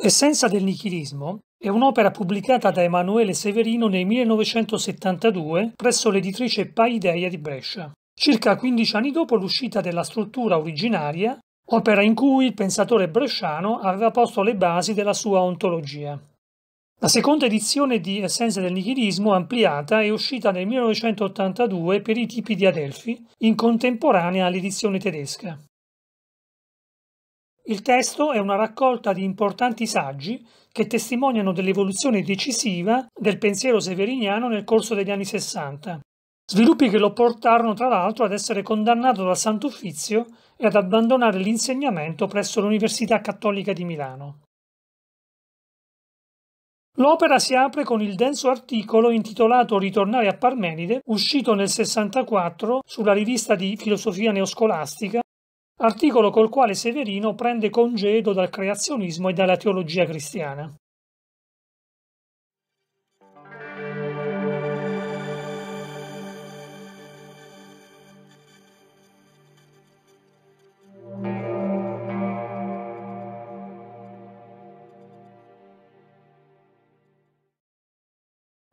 Essenza del nichilismo è un'opera pubblicata da Emanuele Severino nel 1972 presso l'editrice Paideia di Brescia, circa 15 anni dopo l'uscita della struttura originaria, opera in cui il pensatore bresciano aveva posto le basi della sua ontologia. La seconda edizione di Essenza del nichilismo ampliata è uscita nel 1982 per i tipi di Adelphi, in contemporanea all'edizione tedesca. Il testo è una raccolta di importanti saggi che testimoniano dell'evoluzione decisiva del pensiero severiniano nel corso degli anni Sessanta, sviluppi che lo portarono tra l'altro ad essere condannato dal Sant'Uffizio e ad abbandonare l'insegnamento presso l'Università Cattolica di Milano. L'opera si apre con il denso articolo intitolato Ritornare a Parmenide, uscito nel 64 sulla rivista di filosofia neoscolastica articolo col quale Severino prende congedo dal creazionismo e dalla teologia cristiana.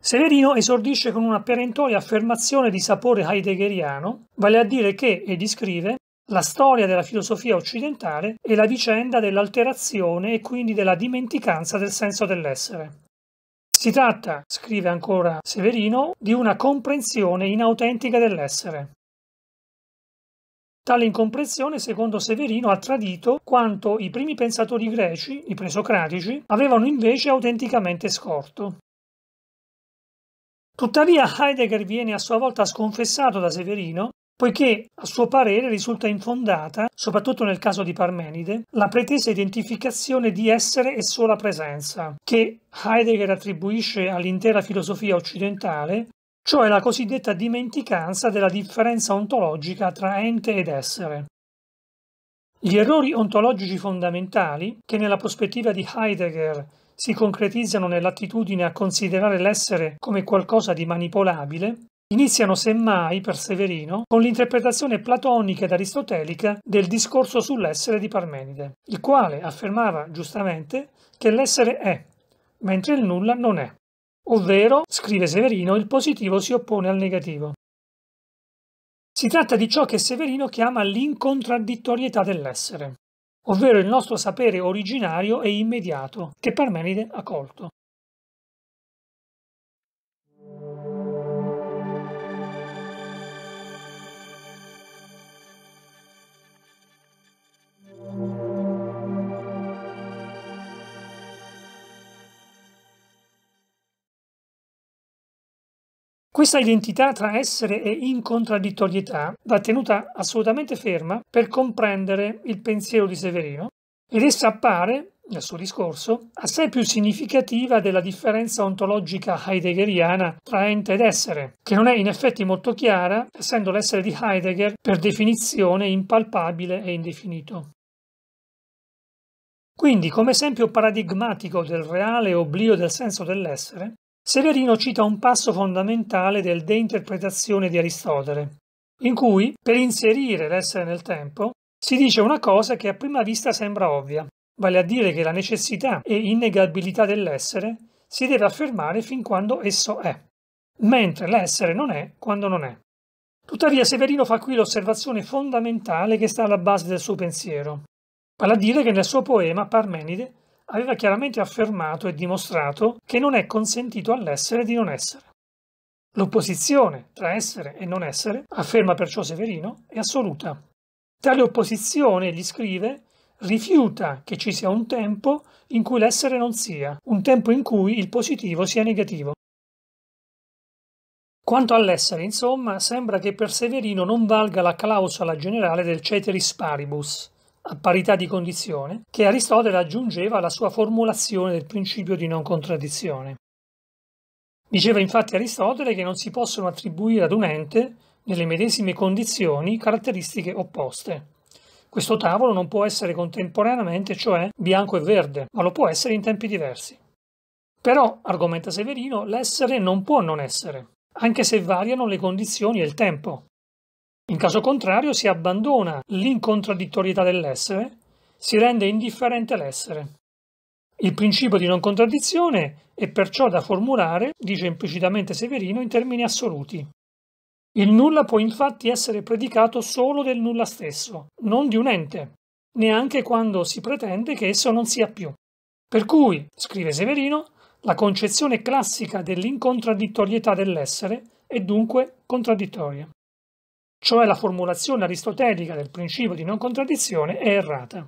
Severino esordisce con una perentoria affermazione di sapore heideggeriano, vale a dire che, e scrive, la storia della filosofia occidentale è la vicenda dell'alterazione e quindi della dimenticanza del senso dell'essere. Si tratta, scrive ancora Severino, di una comprensione inautentica dell'essere. Tale incomprensione, secondo Severino, ha tradito quanto i primi pensatori greci, i presocratici, avevano invece autenticamente scorto. Tuttavia Heidegger viene a sua volta sconfessato da Severino poiché a suo parere risulta infondata, soprattutto nel caso di Parmenide, la pretesa identificazione di essere e sola presenza, che Heidegger attribuisce all'intera filosofia occidentale, cioè la cosiddetta dimenticanza della differenza ontologica tra ente ed essere. Gli errori ontologici fondamentali, che nella prospettiva di Heidegger si concretizzano nell'attitudine a considerare l'essere come qualcosa di manipolabile, Iniziano semmai per Severino con l'interpretazione platonica ed aristotelica del discorso sull'essere di Parmenide, il quale affermava giustamente che l'essere è, mentre il nulla non è. Ovvero, scrive Severino, il positivo si oppone al negativo. Si tratta di ciò che Severino chiama l'incontraddittorietà dell'essere, ovvero il nostro sapere originario e immediato che Parmenide ha colto. Questa identità tra essere e incontraddittorietà va tenuta assolutamente ferma per comprendere il pensiero di Severino ed essa appare, nel suo discorso, assai più significativa della differenza ontologica heideggeriana tra ente ed essere, che non è in effetti molto chiara, essendo l'essere di Heidegger per definizione impalpabile e indefinito. Quindi, come esempio paradigmatico del reale oblio del senso dell'essere, Severino cita un passo fondamentale del De interpretazione di Aristotele, in cui, per inserire l'essere nel tempo, si dice una cosa che a prima vista sembra ovvia, vale a dire che la necessità e innegabilità dell'essere si deve affermare fin quando esso è, mentre l'essere non è quando non è. Tuttavia Severino fa qui l'osservazione fondamentale che sta alla base del suo pensiero, vale a dire che nel suo poema Parmenide aveva chiaramente affermato e dimostrato che non è consentito all'essere di non essere. L'opposizione tra essere e non essere, afferma perciò Severino, è assoluta. Tale opposizione, gli scrive, rifiuta che ci sia un tempo in cui l'essere non sia, un tempo in cui il positivo sia negativo. Quanto all'essere, insomma, sembra che per Severino non valga la clausola generale del ceteris paribus, a parità di condizione, che Aristotele aggiungeva alla sua formulazione del principio di non contraddizione. Diceva infatti Aristotele che non si possono attribuire ad un ente, nelle medesime condizioni, caratteristiche opposte. Questo tavolo non può essere contemporaneamente, cioè, bianco e verde, ma lo può essere in tempi diversi. Però, argomenta Severino, l'essere non può non essere, anche se variano le condizioni e il tempo. In caso contrario si abbandona l'incontradditorietà dell'essere, si rende indifferente l'essere. Il principio di non contraddizione è perciò da formulare, dice implicitamente Severino, in termini assoluti. Il nulla può infatti essere predicato solo del nulla stesso, non di un ente, neanche quando si pretende che esso non sia più. Per cui, scrive Severino, la concezione classica dell'incontradditorietà dell'essere è dunque contraddittoria cioè la formulazione aristotelica del principio di non contraddizione, è errata.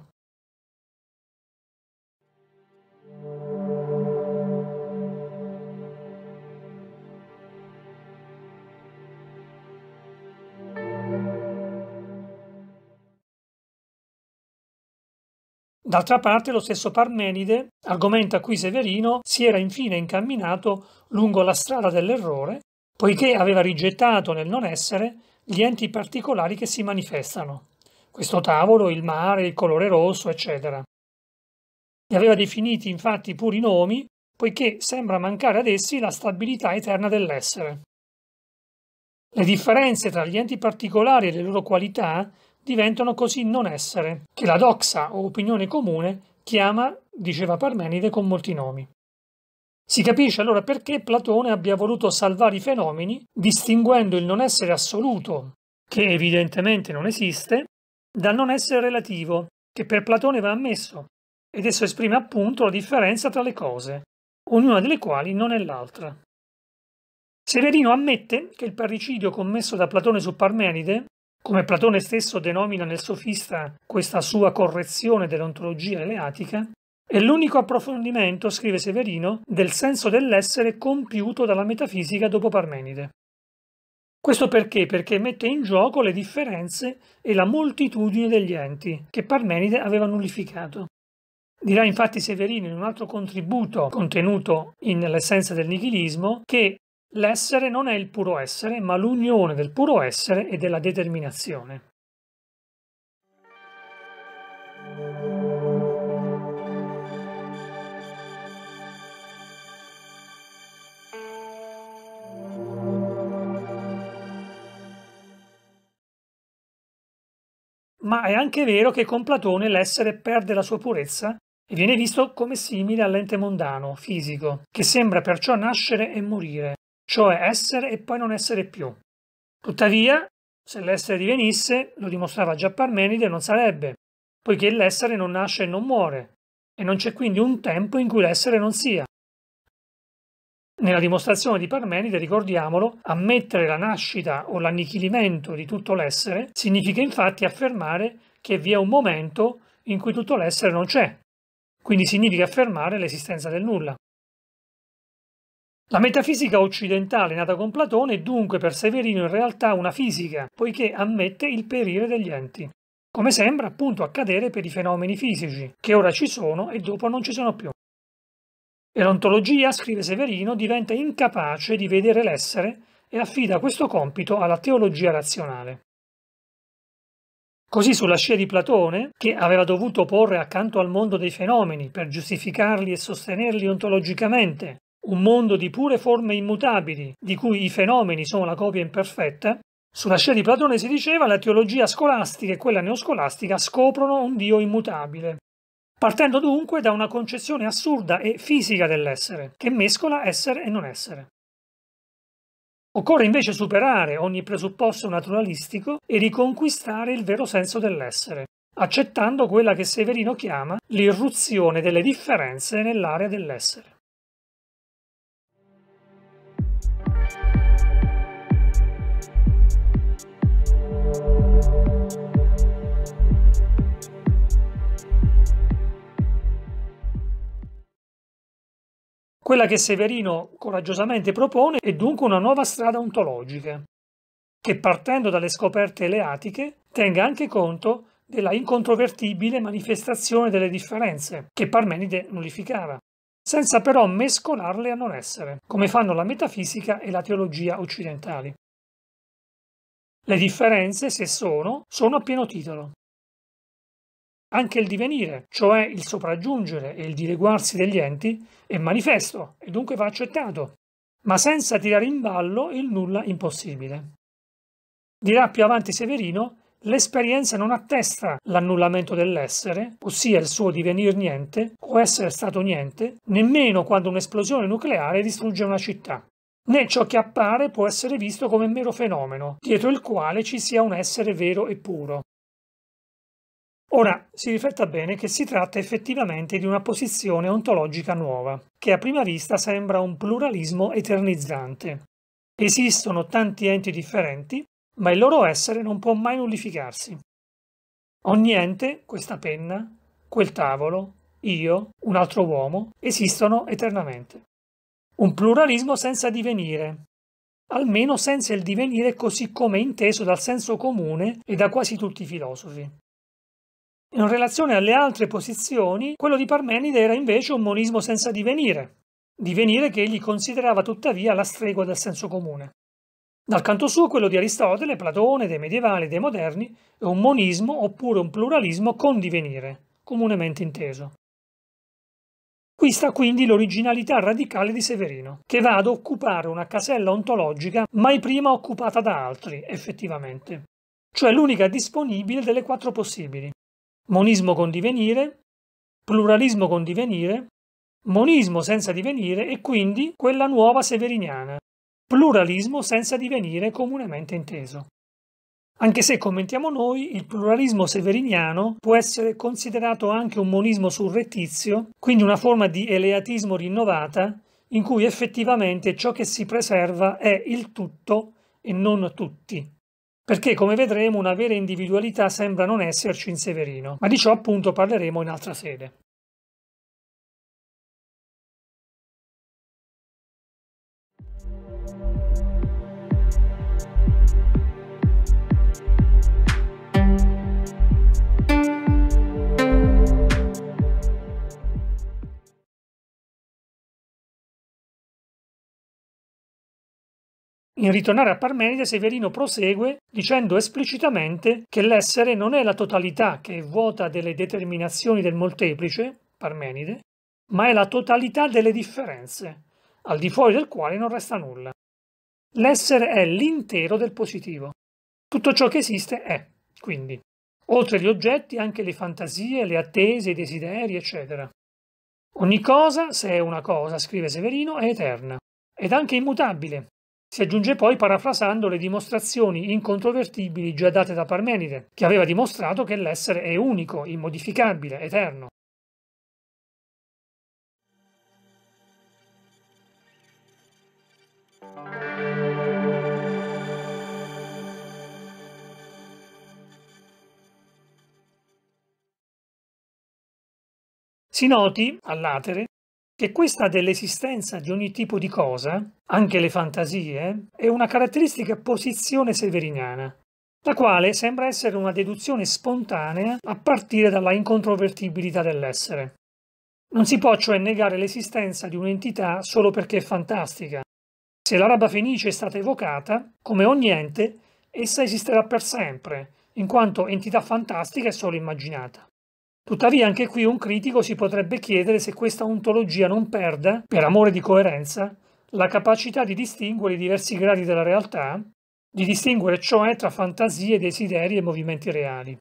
D'altra parte lo stesso Parmenide argomenta cui Severino si era infine incamminato lungo la strada dell'errore, poiché aveva rigettato nel non essere gli enti particolari che si manifestano. Questo tavolo, il mare, il colore rosso, eccetera. Li aveva definiti infatti puri nomi, poiché sembra mancare ad essi la stabilità eterna dell'essere. Le differenze tra gli enti particolari e le loro qualità diventano così non essere, che la doxa o opinione comune chiama, diceva Parmenide con molti nomi. Si capisce allora perché Platone abbia voluto salvare i fenomeni distinguendo il non essere assoluto, che evidentemente non esiste, dal non essere relativo, che per Platone va ammesso, ed esso esprime appunto la differenza tra le cose, ognuna delle quali non è l'altra. Severino ammette che il parricidio commesso da Platone su Parmenide, come Platone stesso denomina nel sofista questa sua correzione dell'ontologia eleatica, è l'unico approfondimento, scrive Severino, del senso dell'essere compiuto dalla metafisica dopo Parmenide. Questo perché? Perché mette in gioco le differenze e la moltitudine degli enti che Parmenide aveva nullificato. Dirà infatti Severino in un altro contributo contenuto in L'essenza del nichilismo che l'essere non è il puro essere, ma l'unione del puro essere e della determinazione. ma è anche vero che con Platone l'essere perde la sua purezza e viene visto come simile all'ente mondano, fisico, che sembra perciò nascere e morire, cioè essere e poi non essere più. Tuttavia, se l'essere divenisse, lo dimostrava già Parmenide, non sarebbe, poiché l'essere non nasce e non muore, e non c'è quindi un tempo in cui l'essere non sia. Nella dimostrazione di Parmenide, ricordiamolo, ammettere la nascita o l'annichilimento di tutto l'essere significa infatti affermare che vi è un momento in cui tutto l'essere non c'è, quindi significa affermare l'esistenza del nulla. La metafisica occidentale nata con Platone è dunque per Severino in realtà una fisica, poiché ammette il perire degli enti, come sembra appunto accadere per i fenomeni fisici, che ora ci sono e dopo non ci sono più. E l'ontologia, scrive Severino, diventa incapace di vedere l'essere e affida questo compito alla teologia razionale. Così sulla scia di Platone, che aveva dovuto porre accanto al mondo dei fenomeni per giustificarli e sostenerli ontologicamente, un mondo di pure forme immutabili, di cui i fenomeni sono la copia imperfetta, sulla scia di Platone si diceva la teologia scolastica e quella neoscolastica scoprono un Dio immutabile, partendo dunque da una concezione assurda e fisica dell'essere, che mescola essere e non essere. Occorre invece superare ogni presupposto naturalistico e riconquistare il vero senso dell'essere, accettando quella che Severino chiama l'irruzione delle differenze nell'area dell'essere. Quella che Severino coraggiosamente propone è dunque una nuova strada ontologica, che partendo dalle scoperte eleatiche tenga anche conto della incontrovertibile manifestazione delle differenze che Parmenide nullificava, senza però mescolarle a non essere, come fanno la metafisica e la teologia occidentali. Le differenze, se sono, sono a pieno titolo, anche il divenire, cioè il sopraggiungere e il dileguarsi degli enti, è manifesto e dunque va accettato, ma senza tirare in ballo il nulla impossibile. Dirà più avanti Severino L'esperienza non attesta l'annullamento dell'essere, ossia il suo divenir niente o essere stato niente, nemmeno quando un'esplosione nucleare distrugge una città. Né ciò che appare può essere visto come mero fenomeno, dietro il quale ci sia un essere vero e puro. Ora si rifletta bene che si tratta effettivamente di una posizione ontologica nuova, che a prima vista sembra un pluralismo eternizzante. Esistono tanti enti differenti, ma il loro essere non può mai nullificarsi. Ogni ente, questa penna, quel tavolo, io, un altro uomo, esistono eternamente. Un pluralismo senza divenire, almeno senza il divenire così come inteso dal senso comune e da quasi tutti i filosofi. In relazione alle altre posizioni, quello di Parmenide era invece un monismo senza divenire, divenire che egli considerava tuttavia la stregua del senso comune. Dal canto suo, quello di Aristotele, Platone, dei medievali e dei moderni è un monismo oppure un pluralismo con divenire, comunemente inteso. Qui sta quindi l'originalità radicale di Severino, che va ad occupare una casella ontologica mai prima occupata da altri, effettivamente, cioè l'unica disponibile delle quattro possibili monismo con divenire, pluralismo con divenire, monismo senza divenire e quindi quella nuova severiniana, pluralismo senza divenire comunemente inteso. Anche se commentiamo noi, il pluralismo severiniano può essere considerato anche un monismo surrettizio, quindi una forma di eleatismo rinnovata, in cui effettivamente ciò che si preserva è il tutto e non tutti perché come vedremo una vera individualità sembra non esserci in Severino, ma di ciò appunto parleremo in altra sede. In ritornare a Parmenide, Severino prosegue dicendo esplicitamente che l'essere non è la totalità che è vuota delle determinazioni del molteplice, Parmenide, ma è la totalità delle differenze, al di fuori del quale non resta nulla. L'essere è l'intero del positivo. Tutto ciò che esiste è, quindi, oltre gli oggetti anche le fantasie, le attese, i desideri, eccetera. Ogni cosa, se è una cosa, scrive Severino, è eterna ed anche immutabile, si aggiunge poi parafrasando le dimostrazioni incontrovertibili già date da Parmenide, che aveva dimostrato che l'essere è unico, immodificabile, eterno. Si noti, all'atere, che questa dell'esistenza di ogni tipo di cosa, anche le fantasie, è una caratteristica posizione severiniana, la quale sembra essere una deduzione spontanea a partire dalla incontrovertibilità dell'essere. Non si può cioè negare l'esistenza di un'entità solo perché è fantastica. Se l'araba fenice è stata evocata, come ogni ente, essa esisterà per sempre, in quanto entità fantastica è solo immaginata. Tuttavia anche qui un critico si potrebbe chiedere se questa ontologia non perda, per amore di coerenza, la capacità di distinguere i diversi gradi della realtà, di distinguere cioè tra fantasie, desideri e movimenti reali.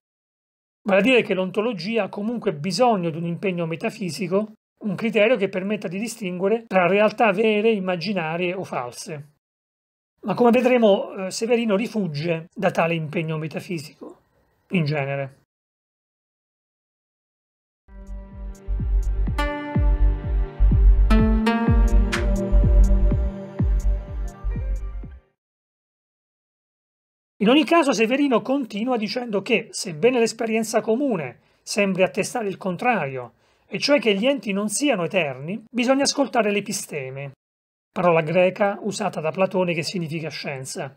Vale a dire che l'ontologia ha comunque bisogno di un impegno metafisico, un criterio che permetta di distinguere tra realtà vere, immaginarie o false. Ma come vedremo, eh, Severino rifugge da tale impegno metafisico, in genere. In ogni caso Severino continua dicendo che, sebbene l'esperienza comune sembri attestare il contrario, e cioè che gli enti non siano eterni, bisogna ascoltare l'episteme, parola greca usata da Platone che significa scienza,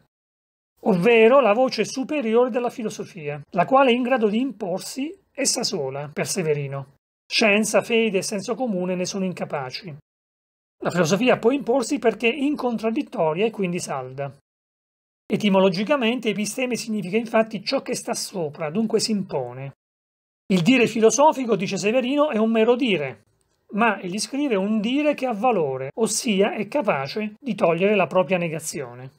ovvero la voce superiore della filosofia, la quale è in grado di imporsi essa sola per Severino. Scienza, fede e senso comune ne sono incapaci. La filosofia può imporsi perché incontraddittoria e quindi salda. Etimologicamente episteme significa infatti ciò che sta sopra, dunque si impone. Il dire filosofico, dice Severino, è un mero dire, ma egli scrive un dire che ha valore, ossia è capace di togliere la propria negazione.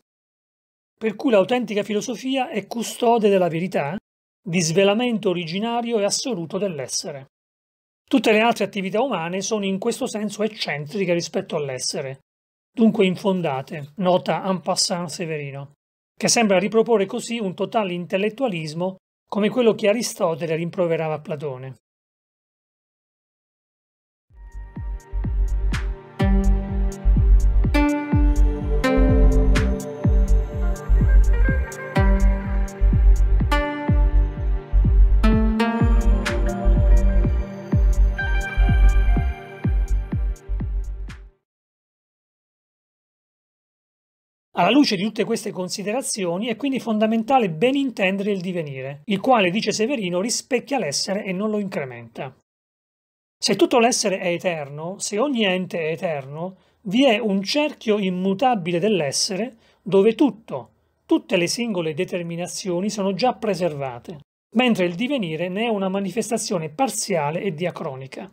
Per cui l'autentica filosofia è custode della verità, di svelamento originario e assoluto dell'essere. Tutte le altre attività umane sono in questo senso eccentriche rispetto all'essere, dunque infondate, nota en passant Severino che sembra riproporre così un totale intellettualismo come quello che Aristotele rimproverava a Platone. Alla luce di tutte queste considerazioni è quindi fondamentale ben intendere il divenire, il quale, dice Severino, rispecchia l'essere e non lo incrementa. Se tutto l'essere è eterno, se ogni ente è eterno, vi è un cerchio immutabile dell'essere dove tutto, tutte le singole determinazioni sono già preservate, mentre il divenire ne è una manifestazione parziale e diacronica.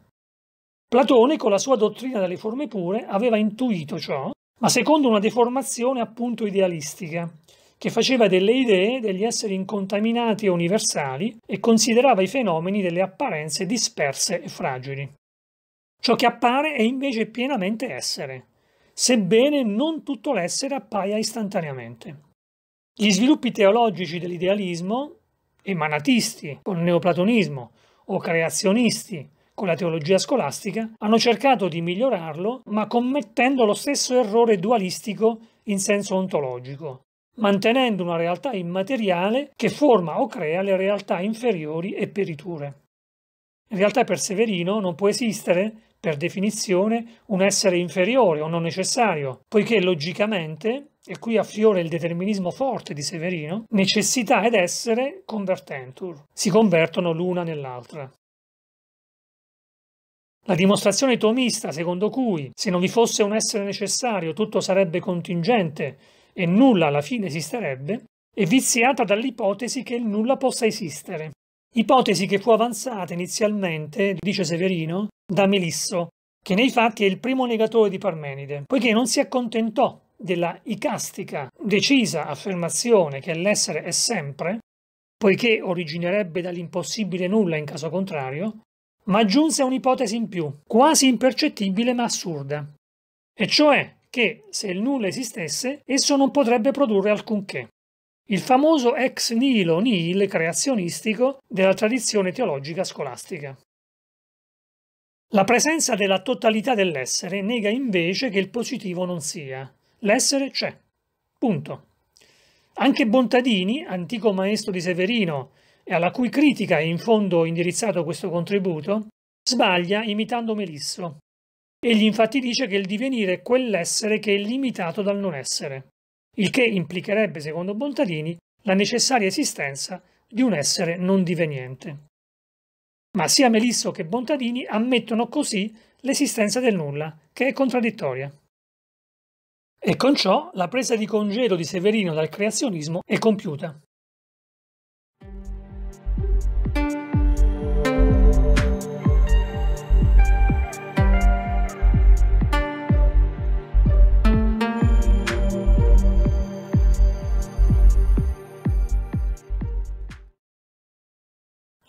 Platone, con la sua dottrina delle forme pure, aveva intuito ciò ma secondo una deformazione appunto idealistica, che faceva delle idee degli esseri incontaminati e universali e considerava i fenomeni delle apparenze disperse e fragili. Ciò che appare è invece pienamente essere, sebbene non tutto l'essere appaia istantaneamente. Gli sviluppi teologici dell'idealismo, emanatisti col neoplatonismo o creazionisti con la teologia scolastica, hanno cercato di migliorarlo, ma commettendo lo stesso errore dualistico in senso ontologico, mantenendo una realtà immateriale che forma o crea le realtà inferiori e periture. In realtà per Severino non può esistere, per definizione, un essere inferiore o non necessario, poiché logicamente, e qui affiora il determinismo forte di Severino, necessità ed essere convertentur, si convertono l'una nell'altra. La dimostrazione tomista, secondo cui se non vi fosse un essere necessario tutto sarebbe contingente e nulla alla fine esisterebbe, è viziata dall'ipotesi che il nulla possa esistere. Ipotesi che fu avanzata inizialmente, dice Severino, da Melisso, che nei fatti è il primo negatore di Parmenide, poiché non si accontentò della icastica, decisa affermazione che l'essere è sempre, poiché originerebbe dall'impossibile nulla in caso contrario, ma aggiunse un'ipotesi in più, quasi impercettibile ma assurda, e cioè che se il nulla esistesse, esso non potrebbe produrre alcunché. Il famoso ex nihilo nihil creazionistico della tradizione teologica scolastica. La presenza della totalità dell'essere nega invece che il positivo non sia. L'essere c'è. Punto. Anche Bontadini, antico maestro di Severino e alla cui critica è in fondo indirizzato questo contributo, sbaglia imitando Melisso. Egli infatti dice che il divenire è quell'essere che è limitato dal non essere, il che implicherebbe, secondo Bontadini, la necessaria esistenza di un essere non diveniente. Ma sia Melisso che Bontadini ammettono così l'esistenza del nulla, che è contraddittoria. E con ciò la presa di congedo di Severino dal creazionismo è compiuta.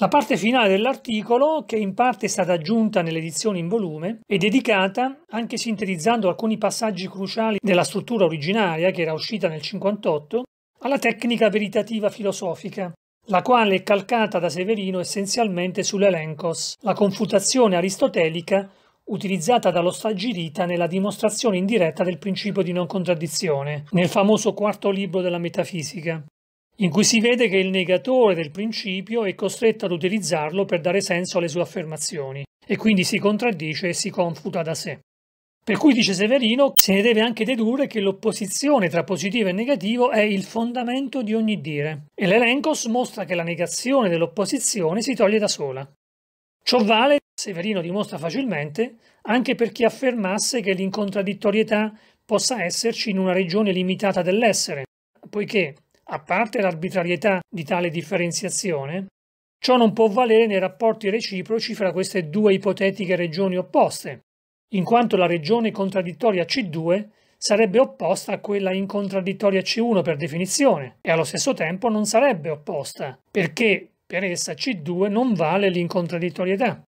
La parte finale dell'articolo, che in parte è stata aggiunta nell'edizione in volume, è dedicata, anche sintetizzando alcuni passaggi cruciali della struttura originaria, che era uscita nel 58, alla tecnica veritativa filosofica, la quale è calcata da Severino essenzialmente sull'elencos, la confutazione aristotelica utilizzata dallo Stagirita nella dimostrazione indiretta del principio di non contraddizione, nel famoso quarto libro della metafisica in cui si vede che il negatore del principio è costretto ad utilizzarlo per dare senso alle sue affermazioni e quindi si contraddice e si confuta da sé. Per cui, dice Severino, se ne deve anche dedurre che l'opposizione tra positivo e negativo è il fondamento di ogni dire, e l'elencos mostra che la negazione dell'opposizione si toglie da sola. Ciò vale, Severino dimostra facilmente, anche per chi affermasse che l'incontraddittorietà possa esserci in una regione limitata dell'essere, poiché a parte l'arbitrarietà di tale differenziazione, ciò non può valere nei rapporti reciproci fra queste due ipotetiche regioni opposte, in quanto la regione contraddittoria C2 sarebbe opposta a quella in contraddittoria C1 per definizione e allo stesso tempo non sarebbe opposta, perché per essa C2 non vale l'incontraddittorietà.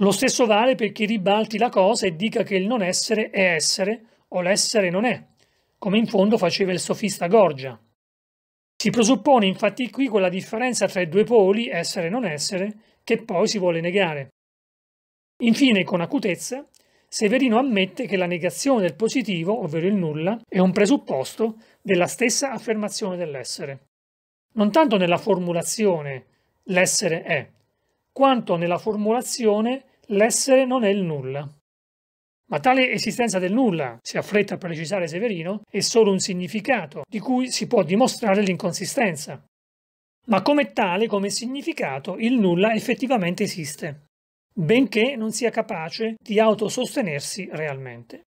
Lo stesso vale per chi ribalti la cosa e dica che il non essere è essere o l'essere non è, come in fondo faceva il sofista Gorgia. Si presuppone infatti qui quella differenza tra i due poli, essere e non essere, che poi si vuole negare. Infine, con acutezza, Severino ammette che la negazione del positivo, ovvero il nulla, è un presupposto della stessa affermazione dell'essere. Non tanto nella formulazione l'essere è, quanto nella formulazione l'essere non è il nulla. Ma tale esistenza del nulla, si affretta a precisare Severino, è solo un significato di cui si può dimostrare l'inconsistenza. Ma come tale, come significato, il nulla effettivamente esiste, benché non sia capace di autosostenersi realmente.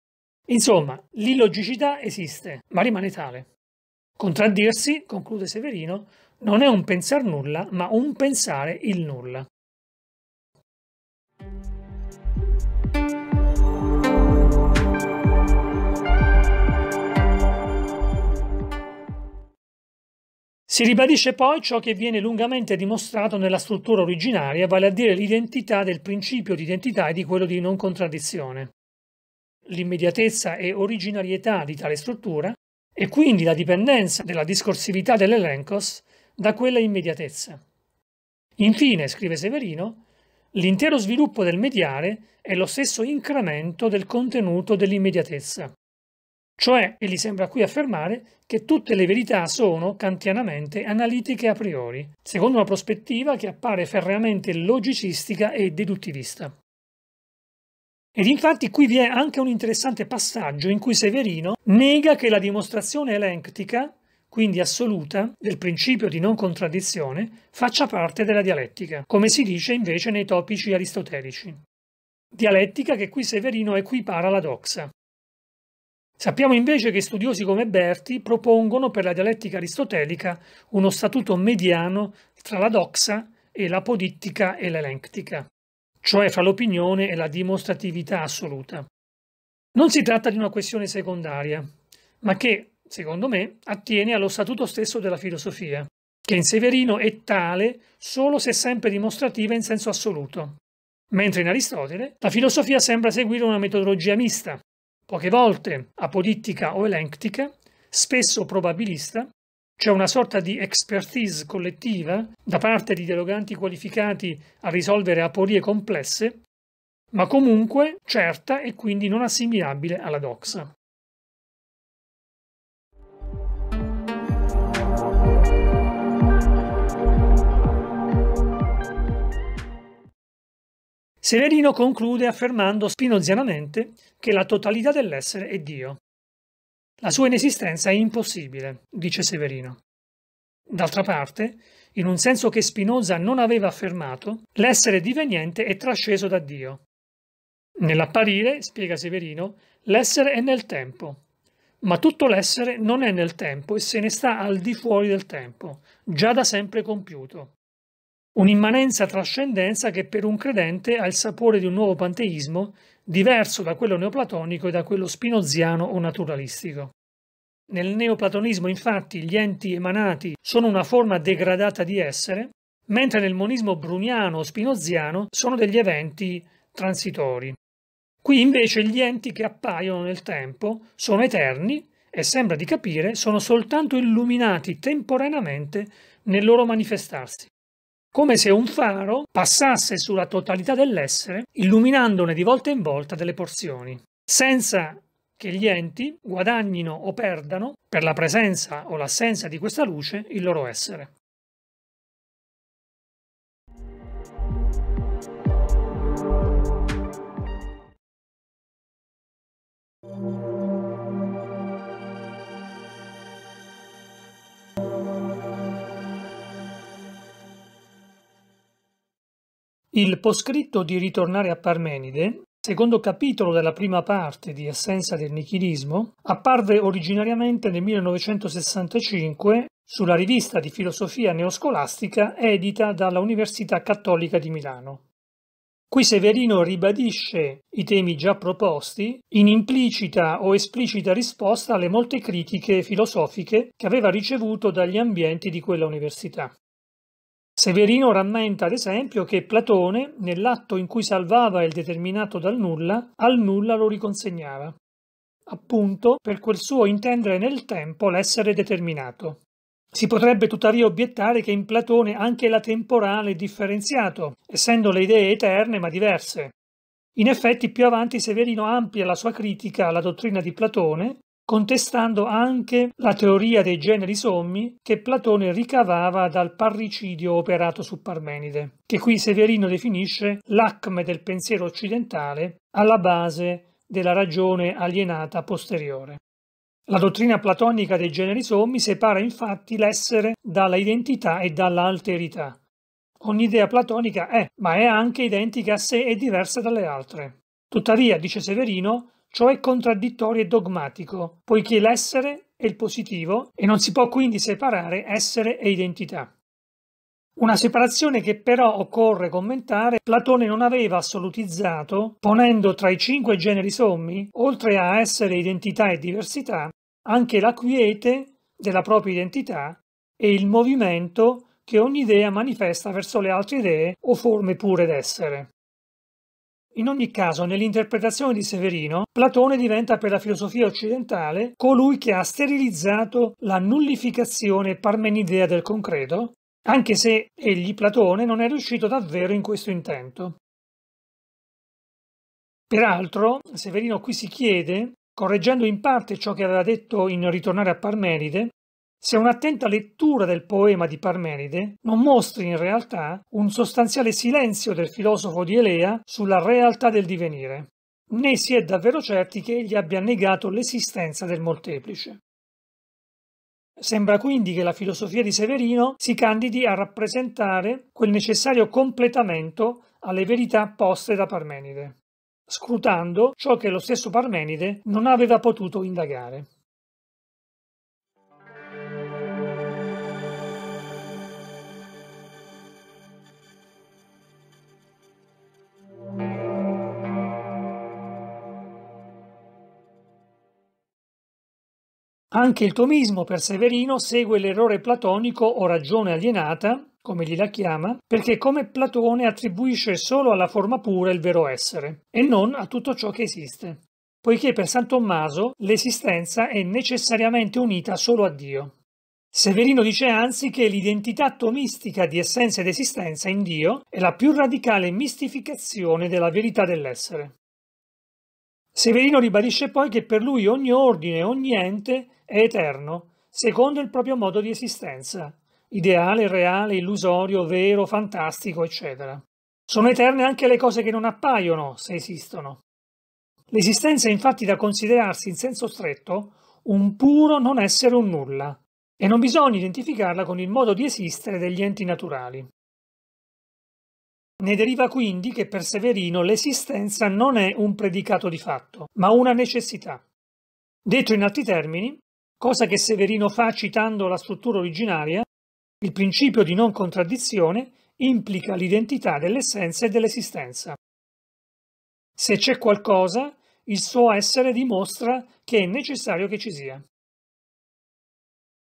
Insomma, l'illogicità esiste, ma rimane tale. Contraddirsi, conclude Severino, non è un pensar nulla, ma un pensare il nulla. Si ribadisce poi ciò che viene lungamente dimostrato nella struttura originaria, vale a dire l'identità del principio di identità e di quello di non contraddizione. L'immediatezza e originarietà di tale struttura e quindi la dipendenza della discorsività dell'elencos da quella immediatezza. Infine, scrive Severino, l'intero sviluppo del mediare è lo stesso incremento del contenuto dell'immediatezza. Cioè, egli sembra qui affermare che tutte le verità sono, kantianamente, analitiche a priori, secondo una prospettiva che appare ferreamente logicistica e deduttivista. Ed infatti qui vi è anche un interessante passaggio in cui Severino nega che la dimostrazione elenctica, quindi assoluta, del principio di non contraddizione faccia parte della dialettica, come si dice invece nei topici aristotelici. Dialettica che qui Severino equipara alla doxa, Sappiamo invece che studiosi come Berti propongono per la dialettica aristotelica uno statuto mediano tra la doxa e la podittica e l'elenctica, cioè fra l'opinione e la dimostratività assoluta. Non si tratta di una questione secondaria, ma che, secondo me, attiene allo statuto stesso della filosofia, che in Severino è tale solo se sempre dimostrativa in senso assoluto, mentre in Aristotele la filosofia sembra seguire una metodologia mista, poche volte apolittica o elenctica, spesso probabilista, c'è una sorta di expertise collettiva da parte di dialoganti qualificati a risolvere aporie complesse, ma comunque certa e quindi non assimilabile alla doxa. Severino conclude affermando spinozianamente che la totalità dell'essere è Dio. La sua inesistenza è impossibile, dice Severino. D'altra parte, in un senso che Spinoza non aveva affermato, l'essere diveniente è trasceso da Dio. Nell'apparire, spiega Severino, l'essere è nel tempo, ma tutto l'essere non è nel tempo e se ne sta al di fuori del tempo, già da sempre compiuto. Un'immanenza trascendenza che per un credente ha il sapore di un nuovo panteismo diverso da quello neoplatonico e da quello spinoziano o naturalistico. Nel neoplatonismo infatti gli enti emanati sono una forma degradata di essere, mentre nel monismo bruniano o spinoziano sono degli eventi transitori. Qui invece gli enti che appaiono nel tempo sono eterni e sembra di capire sono soltanto illuminati temporaneamente nel loro manifestarsi come se un faro passasse sulla totalità dell'essere, illuminandone di volta in volta delle porzioni, senza che gli enti guadagnino o perdano, per la presenza o l'assenza di questa luce, il loro essere. Thank you. Il poscritto di ritornare a Parmenide, secondo capitolo della prima parte di Essenza del nichilismo, apparve originariamente nel 1965 sulla rivista di filosofia neoscolastica edita dalla Università Cattolica di Milano. Qui Severino ribadisce i temi già proposti in implicita o esplicita risposta alle molte critiche filosofiche che aveva ricevuto dagli ambienti di quella università. Severino rammenta ad esempio che Platone, nell'atto in cui salvava il determinato dal nulla, al nulla lo riconsegnava, appunto per quel suo intendere nel tempo l'essere determinato. Si potrebbe tuttavia obiettare che in Platone anche la temporale è differenziato, essendo le idee eterne ma diverse. In effetti più avanti Severino amplia la sua critica alla dottrina di Platone contestando anche la teoria dei generi sommi che Platone ricavava dal parricidio operato su Parmenide, che qui Severino definisce l'acme del pensiero occidentale alla base della ragione alienata posteriore. La dottrina platonica dei generi sommi separa infatti l'essere dalla identità e dall'alterità. Ogni idea platonica è, ma è anche identica a sé e diversa dalle altre. Tuttavia, dice Severino, cioè contraddittorio e dogmatico, poiché l'essere è il positivo e non si può quindi separare essere e identità. Una separazione che però occorre commentare, Platone non aveva assolutizzato, ponendo tra i cinque generi sommi, oltre a essere identità e diversità, anche la quiete della propria identità e il movimento che ogni idea manifesta verso le altre idee o forme pure d'essere. In ogni caso, nell'interpretazione di Severino, Platone diventa per la filosofia occidentale colui che ha sterilizzato la nullificazione parmenidea del concreto, anche se egli, Platone, non è riuscito davvero in questo intento. Peraltro, Severino qui si chiede, correggendo in parte ciò che aveva detto in Ritornare a Parmenide, se un'attenta lettura del poema di Parmenide non mostri in realtà un sostanziale silenzio del filosofo di Elea sulla realtà del divenire, né si è davvero certi che egli abbia negato l'esistenza del molteplice. Sembra quindi che la filosofia di Severino si candidi a rappresentare quel necessario completamento alle verità poste da Parmenide, scrutando ciò che lo stesso Parmenide non aveva potuto indagare. Anche il tomismo per Severino segue l'errore platonico o ragione alienata, come gli la chiama, perché come Platone attribuisce solo alla forma pura il vero essere e non a tutto ciò che esiste, poiché per San Tommaso l'esistenza è necessariamente unita solo a Dio. Severino dice anzi che l'identità tomistica di essenza ed esistenza in Dio è la più radicale mistificazione della verità dell'essere. Severino ribadisce poi che per lui ogni ordine, ogni ente è eterno, secondo il proprio modo di esistenza, ideale, reale, illusorio, vero, fantastico, eccetera. Sono eterne anche le cose che non appaiono, se esistono. L'esistenza è infatti da considerarsi in senso stretto un puro non essere un nulla, e non bisogna identificarla con il modo di esistere degli enti naturali. Ne deriva quindi che per Severino l'esistenza non è un predicato di fatto, ma una necessità. Detto in altri termini, cosa che Severino fa citando la struttura originaria, il principio di non contraddizione implica l'identità dell'essenza e dell'esistenza. Se c'è qualcosa, il suo essere dimostra che è necessario che ci sia.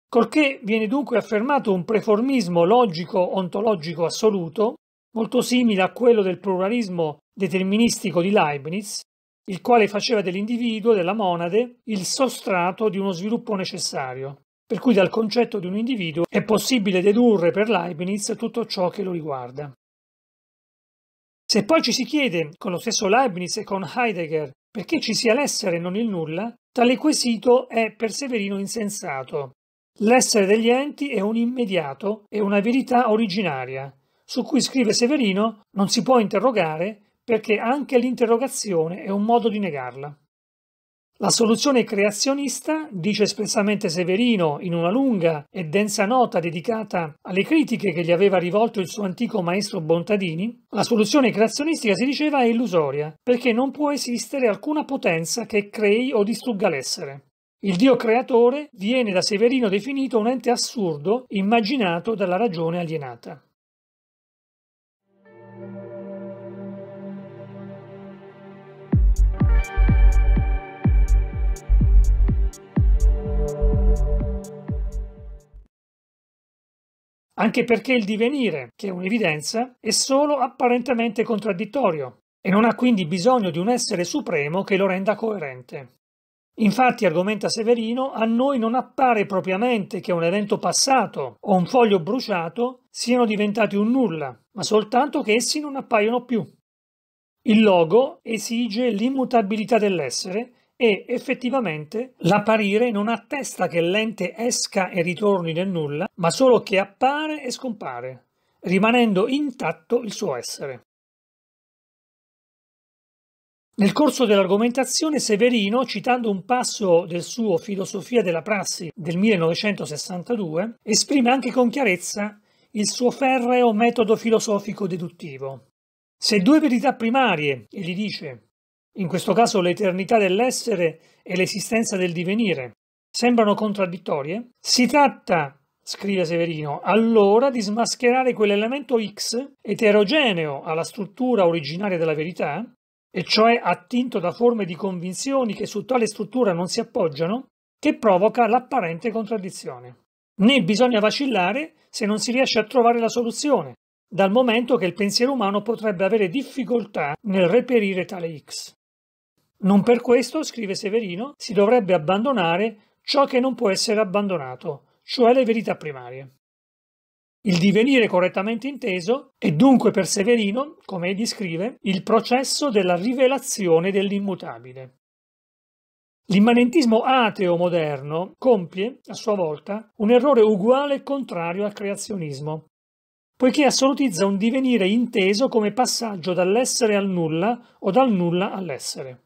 Colché viene dunque affermato un preformismo logico-ontologico assoluto, molto simile a quello del pluralismo deterministico di Leibniz, il quale faceva dell'individuo, della monade, il sostrato di uno sviluppo necessario, per cui dal concetto di un individuo è possibile dedurre per Leibniz tutto ciò che lo riguarda. Se poi ci si chiede, con lo stesso Leibniz e con Heidegger, perché ci sia l'essere e non il nulla, tale quesito è per Severino insensato. L'essere degli enti è un immediato e una verità originaria, su cui scrive Severino non si può interrogare perché anche l'interrogazione è un modo di negarla. La soluzione creazionista, dice espressamente Severino in una lunga e densa nota dedicata alle critiche che gli aveva rivolto il suo antico maestro Bontadini, la soluzione creazionistica si diceva è illusoria, perché non può esistere alcuna potenza che crei o distrugga l'essere. Il Dio creatore viene da Severino definito un ente assurdo immaginato dalla ragione alienata. anche perché il divenire, che è un'evidenza, è solo apparentemente contraddittorio e non ha quindi bisogno di un essere supremo che lo renda coerente. Infatti, argomenta Severino, a noi non appare propriamente che un evento passato o un foglio bruciato siano diventati un nulla, ma soltanto che essi non appaiono più. Il logo esige l'immutabilità dell'essere e effettivamente l'apparire non attesta che l'ente esca e ritorni nel nulla, ma solo che appare e scompare, rimanendo intatto il suo essere. Nel corso dell'argomentazione Severino, citando un passo del suo Filosofia della prassi del 1962, esprime anche con chiarezza il suo ferreo metodo filosofico deduttivo. Se due verità primarie, e gli dice, in questo caso l'eternità dell'essere e l'esistenza del divenire, sembrano contraddittorie, si tratta, scrive Severino, allora di smascherare quell'elemento X eterogeneo alla struttura originaria della verità, e cioè attinto da forme di convinzioni che su tale struttura non si appoggiano, che provoca l'apparente contraddizione. Né bisogna vacillare se non si riesce a trovare la soluzione, dal momento che il pensiero umano potrebbe avere difficoltà nel reperire tale X. Non per questo, scrive Severino, si dovrebbe abbandonare ciò che non può essere abbandonato, cioè le verità primarie. Il divenire correttamente inteso è dunque per Severino, come egli scrive, il processo della rivelazione dell'immutabile. L'immanentismo ateo moderno compie, a sua volta, un errore uguale e contrario al creazionismo, poiché assolutizza un divenire inteso come passaggio dall'essere al nulla o dal nulla all'essere.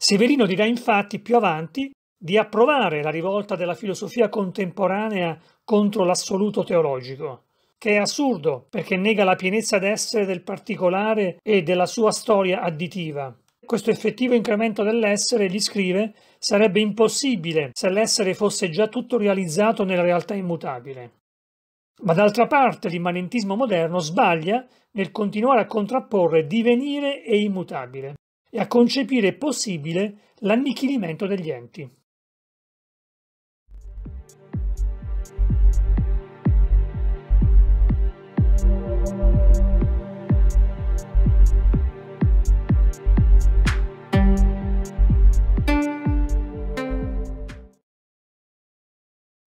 Severino dirà infatti più avanti di approvare la rivolta della filosofia contemporanea contro l'assoluto teologico, che è assurdo perché nega la pienezza d'essere del particolare e della sua storia additiva. Questo effettivo incremento dell'essere, gli scrive, sarebbe impossibile se l'essere fosse già tutto realizzato nella realtà immutabile. Ma d'altra parte l'immanentismo moderno sbaglia nel continuare a contrapporre divenire e immutabile e a concepire possibile l'annichilimento degli enti.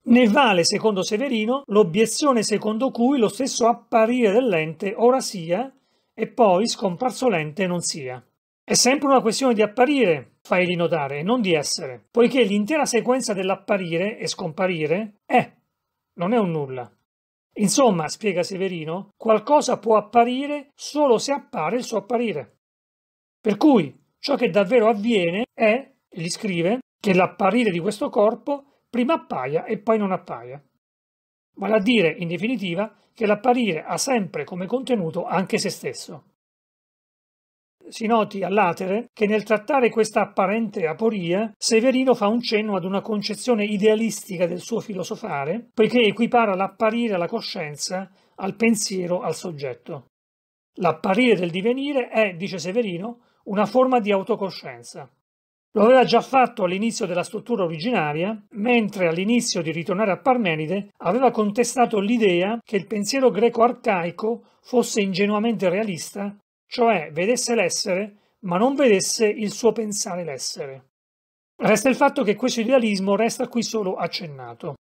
Ne vale, secondo Severino, l'obiezione secondo cui lo stesso apparire dell'ente ora sia e poi scomparso l'ente non sia. È sempre una questione di apparire, fai di notare, e non di essere, poiché l'intera sequenza dell'apparire e scomparire è, non è un nulla. Insomma, spiega Severino, qualcosa può apparire solo se appare il suo apparire. Per cui ciò che davvero avviene è, e gli scrive, che l'apparire di questo corpo prima appaia e poi non appaia. Vale a dire, in definitiva, che l'apparire ha sempre come contenuto anche se stesso. Si noti all'atere che nel trattare questa apparente aporia, Severino fa un cenno ad una concezione idealistica del suo filosofare, poiché equipara l'apparire alla coscienza al pensiero al soggetto. L'apparire del divenire è, dice Severino, una forma di autocoscienza. Lo aveva già fatto all'inizio della struttura originaria, mentre all'inizio di ritornare a Parmenide aveva contestato l'idea che il pensiero greco arcaico fosse ingenuamente realista cioè vedesse l'essere ma non vedesse il suo pensare l'essere. Resta il fatto che questo idealismo resta qui solo accennato.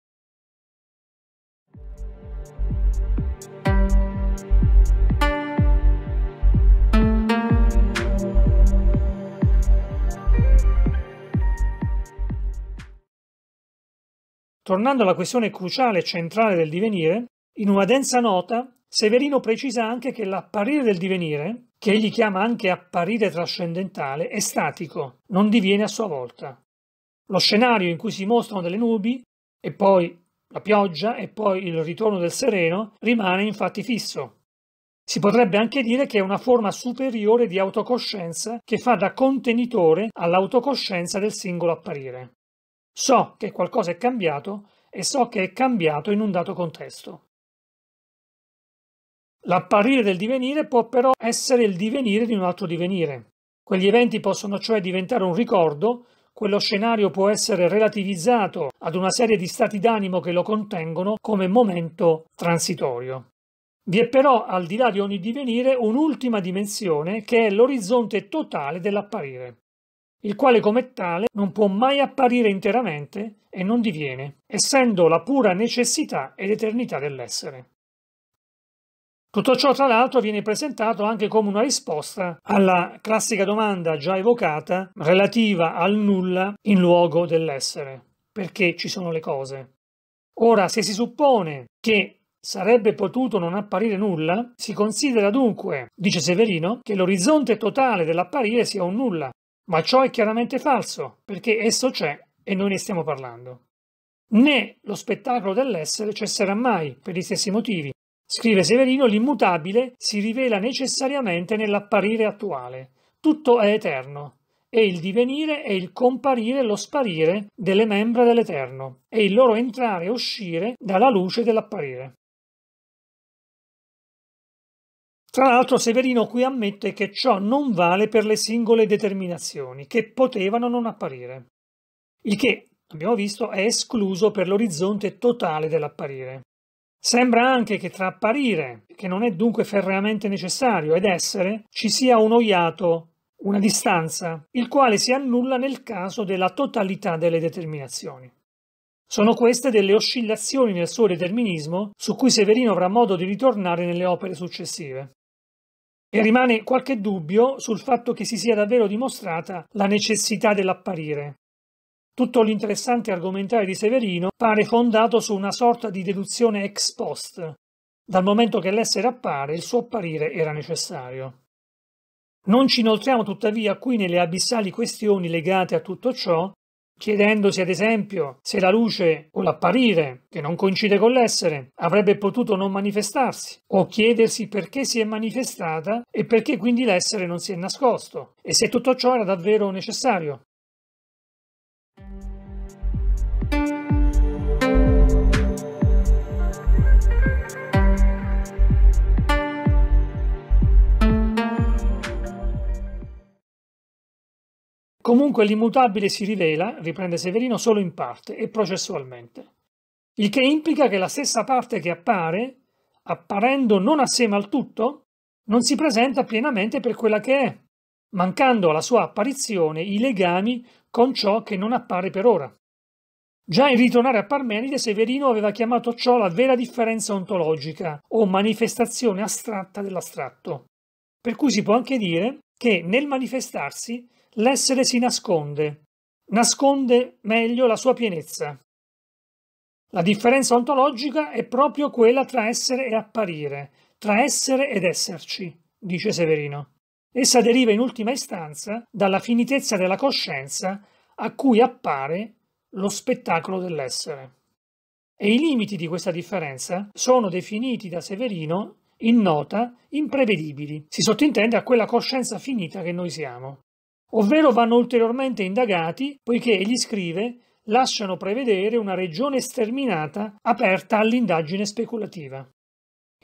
Tornando alla questione cruciale e centrale del divenire, in una densa nota, Severino precisa anche che l'apparire del divenire, che egli chiama anche apparire trascendentale, è statico, non diviene a sua volta. Lo scenario in cui si mostrano delle nubi e poi la pioggia e poi il ritorno del sereno rimane infatti fisso. Si potrebbe anche dire che è una forma superiore di autocoscienza che fa da contenitore all'autocoscienza del singolo apparire. So che qualcosa è cambiato e so che è cambiato in un dato contesto. L'apparire del divenire può però essere il divenire di un altro divenire. Quegli eventi possono cioè diventare un ricordo, quello scenario può essere relativizzato ad una serie di stati d'animo che lo contengono come momento transitorio. Vi è però, al di là di ogni divenire, un'ultima dimensione che è l'orizzonte totale dell'apparire, il quale come tale non può mai apparire interamente e non diviene, essendo la pura necessità ed eternità dell'essere. Tutto ciò, tra l'altro, viene presentato anche come una risposta alla classica domanda già evocata relativa al nulla in luogo dell'essere. Perché ci sono le cose? Ora, se si suppone che sarebbe potuto non apparire nulla, si considera dunque, dice Severino, che l'orizzonte totale dell'apparire sia un nulla. Ma ciò è chiaramente falso, perché esso c'è e noi ne stiamo parlando. Né lo spettacolo dell'essere cesserà mai, per gli stessi motivi, Scrive Severino, l'immutabile si rivela necessariamente nell'apparire attuale. Tutto è eterno. E il divenire è il comparire e lo sparire delle membra dell'Eterno, e il loro entrare e uscire dalla luce dell'apparire. Tra l'altro Severino qui ammette che ciò non vale per le singole determinazioni, che potevano non apparire, il che, abbiamo visto, è escluso per l'orizzonte totale dell'apparire. Sembra anche che tra apparire, che non è dunque ferreamente necessario, ed essere, ci sia uno iato, una distanza, il quale si annulla nel caso della totalità delle determinazioni. Sono queste delle oscillazioni nel suo determinismo su cui Severino avrà modo di ritornare nelle opere successive. E rimane qualche dubbio sul fatto che si sia davvero dimostrata la necessità dell'apparire, tutto l'interessante argomentare di Severino pare fondato su una sorta di deduzione ex post. Dal momento che l'essere appare, il suo apparire era necessario. Non ci inoltriamo tuttavia qui nelle abissali questioni legate a tutto ciò, chiedendosi ad esempio se la luce o l'apparire, che non coincide con l'essere, avrebbe potuto non manifestarsi, o chiedersi perché si è manifestata e perché quindi l'essere non si è nascosto, e se tutto ciò era davvero necessario. Comunque l'immutabile si rivela, riprende Severino, solo in parte e processualmente. Il che implica che la stessa parte che appare, apparendo non assieme al tutto, non si presenta pienamente per quella che è, mancando alla sua apparizione i legami con ciò che non appare per ora. Già in ritornare a Parmenide, Severino aveva chiamato ciò la vera differenza ontologica o manifestazione astratta dell'astratto. Per cui si può anche dire che nel manifestarsi l'essere si nasconde, nasconde meglio la sua pienezza. La differenza ontologica è proprio quella tra essere e apparire, tra essere ed esserci, dice Severino. Essa deriva in ultima istanza dalla finitezza della coscienza a cui appare lo spettacolo dell'essere. E i limiti di questa differenza sono definiti da Severino in nota imprevedibili, si sottintende a quella coscienza finita che noi siamo ovvero vanno ulteriormente indagati poiché, egli scrive, lasciano prevedere una regione sterminata aperta all'indagine speculativa.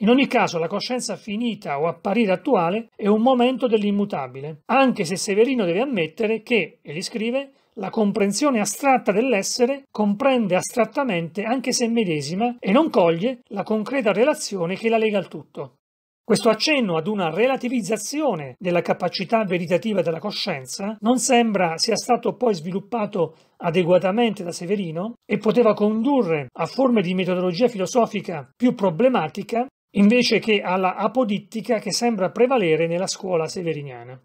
In ogni caso la coscienza finita o apparire attuale è un momento dell'immutabile, anche se Severino deve ammettere che, egli scrive, la comprensione astratta dell'essere comprende astrattamente anche se medesima e non coglie la concreta relazione che la lega al tutto. Questo accenno ad una relativizzazione della capacità veritativa della coscienza non sembra sia stato poi sviluppato adeguatamente da Severino e poteva condurre a forme di metodologia filosofica più problematica invece che alla apodittica che sembra prevalere nella scuola severiniana.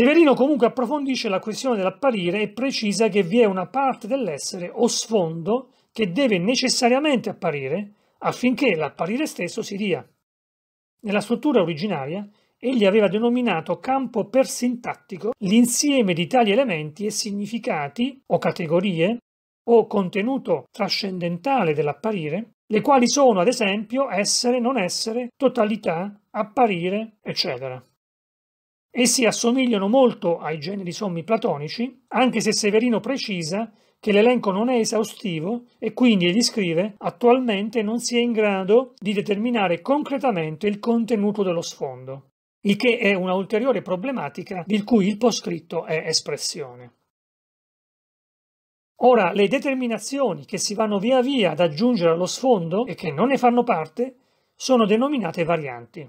Severino comunque approfondisce la questione dell'apparire e precisa che vi è una parte dell'essere o sfondo che deve necessariamente apparire affinché l'apparire stesso si dia. Nella struttura originaria egli aveva denominato campo persintattico l'insieme di tali elementi e significati o categorie o contenuto trascendentale dell'apparire, le quali sono ad esempio essere, non essere, totalità, apparire, eccetera. Essi assomigliano molto ai generi sommi platonici, anche se Severino precisa che l'elenco non è esaustivo e quindi, egli scrive, attualmente non si è in grado di determinare concretamente il contenuto dello sfondo, il che è un'ulteriore problematica di cui il poscritto è espressione. Ora, le determinazioni che si vanno via via ad aggiungere allo sfondo e che non ne fanno parte sono denominate varianti.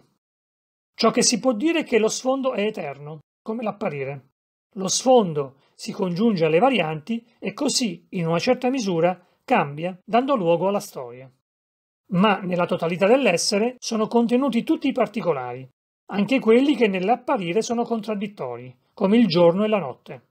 Ciò che si può dire è che lo sfondo è eterno, come l'apparire. Lo sfondo si congiunge alle varianti e così, in una certa misura, cambia, dando luogo alla storia. Ma nella totalità dell'essere sono contenuti tutti i particolari, anche quelli che nell'apparire sono contraddittori, come il giorno e la notte.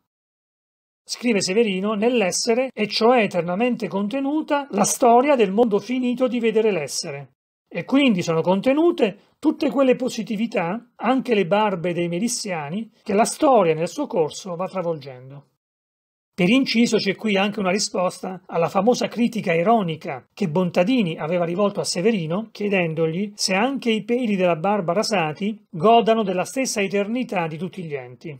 Scrive Severino, nell'essere è cioè eternamente contenuta la storia del mondo finito di vedere l'essere, e quindi sono contenute tutte quelle positività, anche le barbe dei mediziani, che la storia nel suo corso va travolgendo. Per inciso c'è qui anche una risposta alla famosa critica ironica che Bontadini aveva rivolto a Severino chiedendogli se anche i peli della barba rasati godano della stessa eternità di tutti gli enti.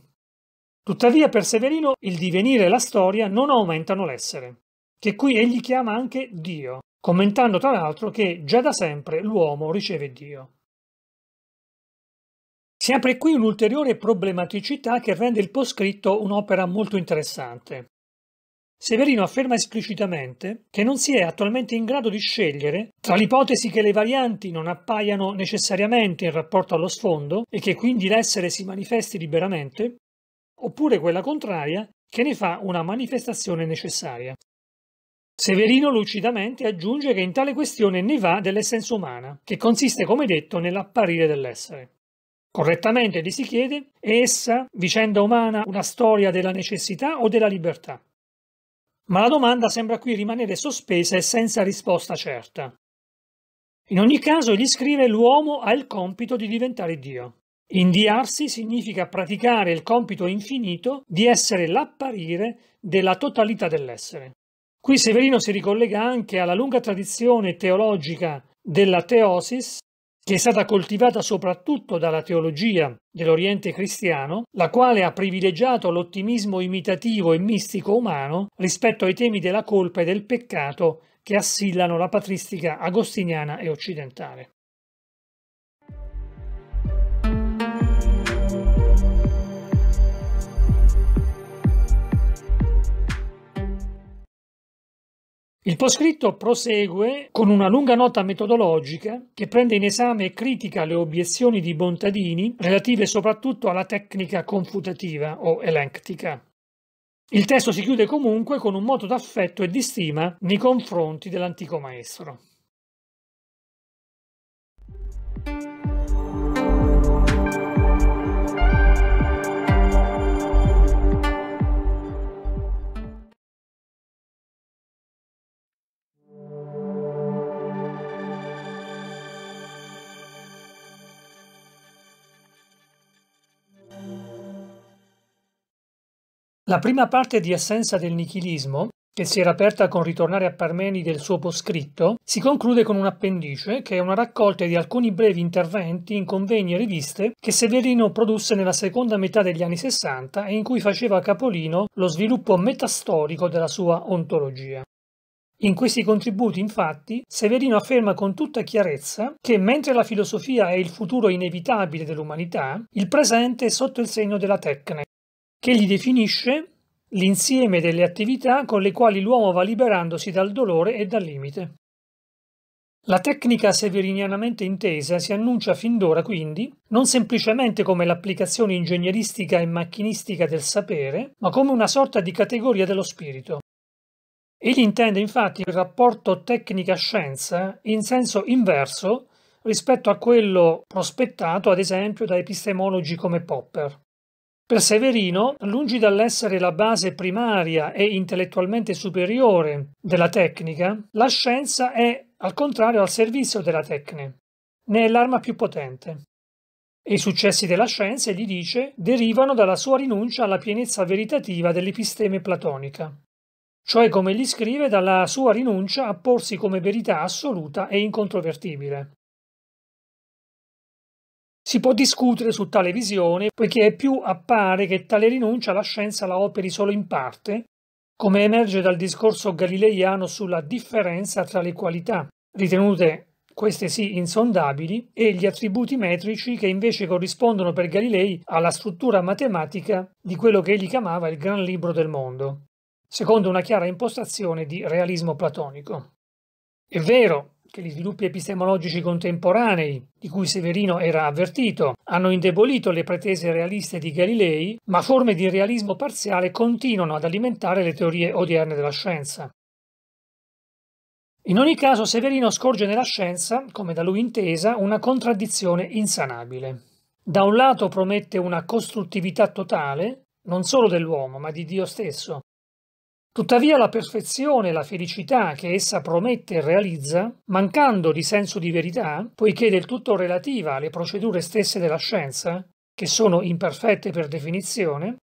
Tuttavia per Severino il divenire e la storia non aumentano l'essere, che qui egli chiama anche Dio, commentando tra l'altro che già da sempre l'uomo riceve Dio. Si apre qui un'ulteriore problematicità che rende il poscritto un'opera molto interessante. Severino afferma esplicitamente che non si è attualmente in grado di scegliere tra l'ipotesi che le varianti non appaiano necessariamente in rapporto allo sfondo e che quindi l'essere si manifesti liberamente, oppure quella contraria che ne fa una manifestazione necessaria. Severino lucidamente aggiunge che in tale questione ne va dell'essenza umana, che consiste, come detto, nell'apparire dell'essere. Correttamente gli si chiede, è essa, vicenda umana, una storia della necessità o della libertà? Ma la domanda sembra qui rimanere sospesa e senza risposta certa. In ogni caso, gli scrive, l'uomo ha il compito di diventare Dio. Indiarsi significa praticare il compito infinito di essere l'apparire della totalità dell'essere. Qui Severino si ricollega anche alla lunga tradizione teologica della teosis, che è stata coltivata soprattutto dalla teologia dell'Oriente cristiano, la quale ha privilegiato l'ottimismo imitativo e mistico umano rispetto ai temi della colpa e del peccato che assillano la patristica agostiniana e occidentale. Il poscritto prosegue con una lunga nota metodologica che prende in esame e critica le obiezioni di Bontadini relative soprattutto alla tecnica confutativa o elenctica. Il testo si chiude comunque con un moto d'affetto e di stima nei confronti dell'antico maestro. La prima parte di Essenza del nichilismo, che si era aperta con Ritornare a Parmeni del suo poscritto, si conclude con un appendice, che è una raccolta di alcuni brevi interventi in convegni e riviste che Severino produsse nella seconda metà degli anni Sessanta e in cui faceva capolino lo sviluppo metastorico della sua ontologia. In questi contributi, infatti, Severino afferma con tutta chiarezza che mentre la filosofia è il futuro inevitabile dell'umanità, il presente è sotto il segno della tecne, che gli definisce l'insieme delle attività con le quali l'uomo va liberandosi dal dolore e dal limite. La tecnica severinianamente intesa si annuncia fin d'ora quindi non semplicemente come l'applicazione ingegneristica e macchinistica del sapere, ma come una sorta di categoria dello spirito. Egli intende infatti il rapporto tecnica-scienza in senso inverso rispetto a quello prospettato ad esempio da epistemologi come Popper. Per Severino, lungi dall'essere la base primaria e intellettualmente superiore della tecnica, la scienza è, al contrario, al servizio della tecne. Ne è l'arma più potente. E I successi della scienza, gli dice, derivano dalla sua rinuncia alla pienezza veritativa dell'episteme platonica, cioè, come gli scrive, dalla sua rinuncia a porsi come verità assoluta e incontrovertibile. Si può discutere su tale visione, poiché più appare che tale rinuncia la scienza la operi solo in parte, come emerge dal discorso galileiano sulla differenza tra le qualità, ritenute queste sì insondabili, e gli attributi metrici che invece corrispondono per Galilei alla struttura matematica di quello che egli chiamava il gran libro del mondo, secondo una chiara impostazione di realismo platonico. È vero, che gli sviluppi epistemologici contemporanei, di cui Severino era avvertito, hanno indebolito le pretese realiste di Galilei, ma forme di realismo parziale continuano ad alimentare le teorie odierne della scienza. In ogni caso Severino scorge nella scienza, come da lui intesa, una contraddizione insanabile. Da un lato promette una costruttività totale, non solo dell'uomo, ma di Dio stesso, Tuttavia la perfezione e la felicità che essa promette e realizza, mancando di senso di verità, poiché del tutto relativa alle procedure stesse della scienza, che sono imperfette per definizione,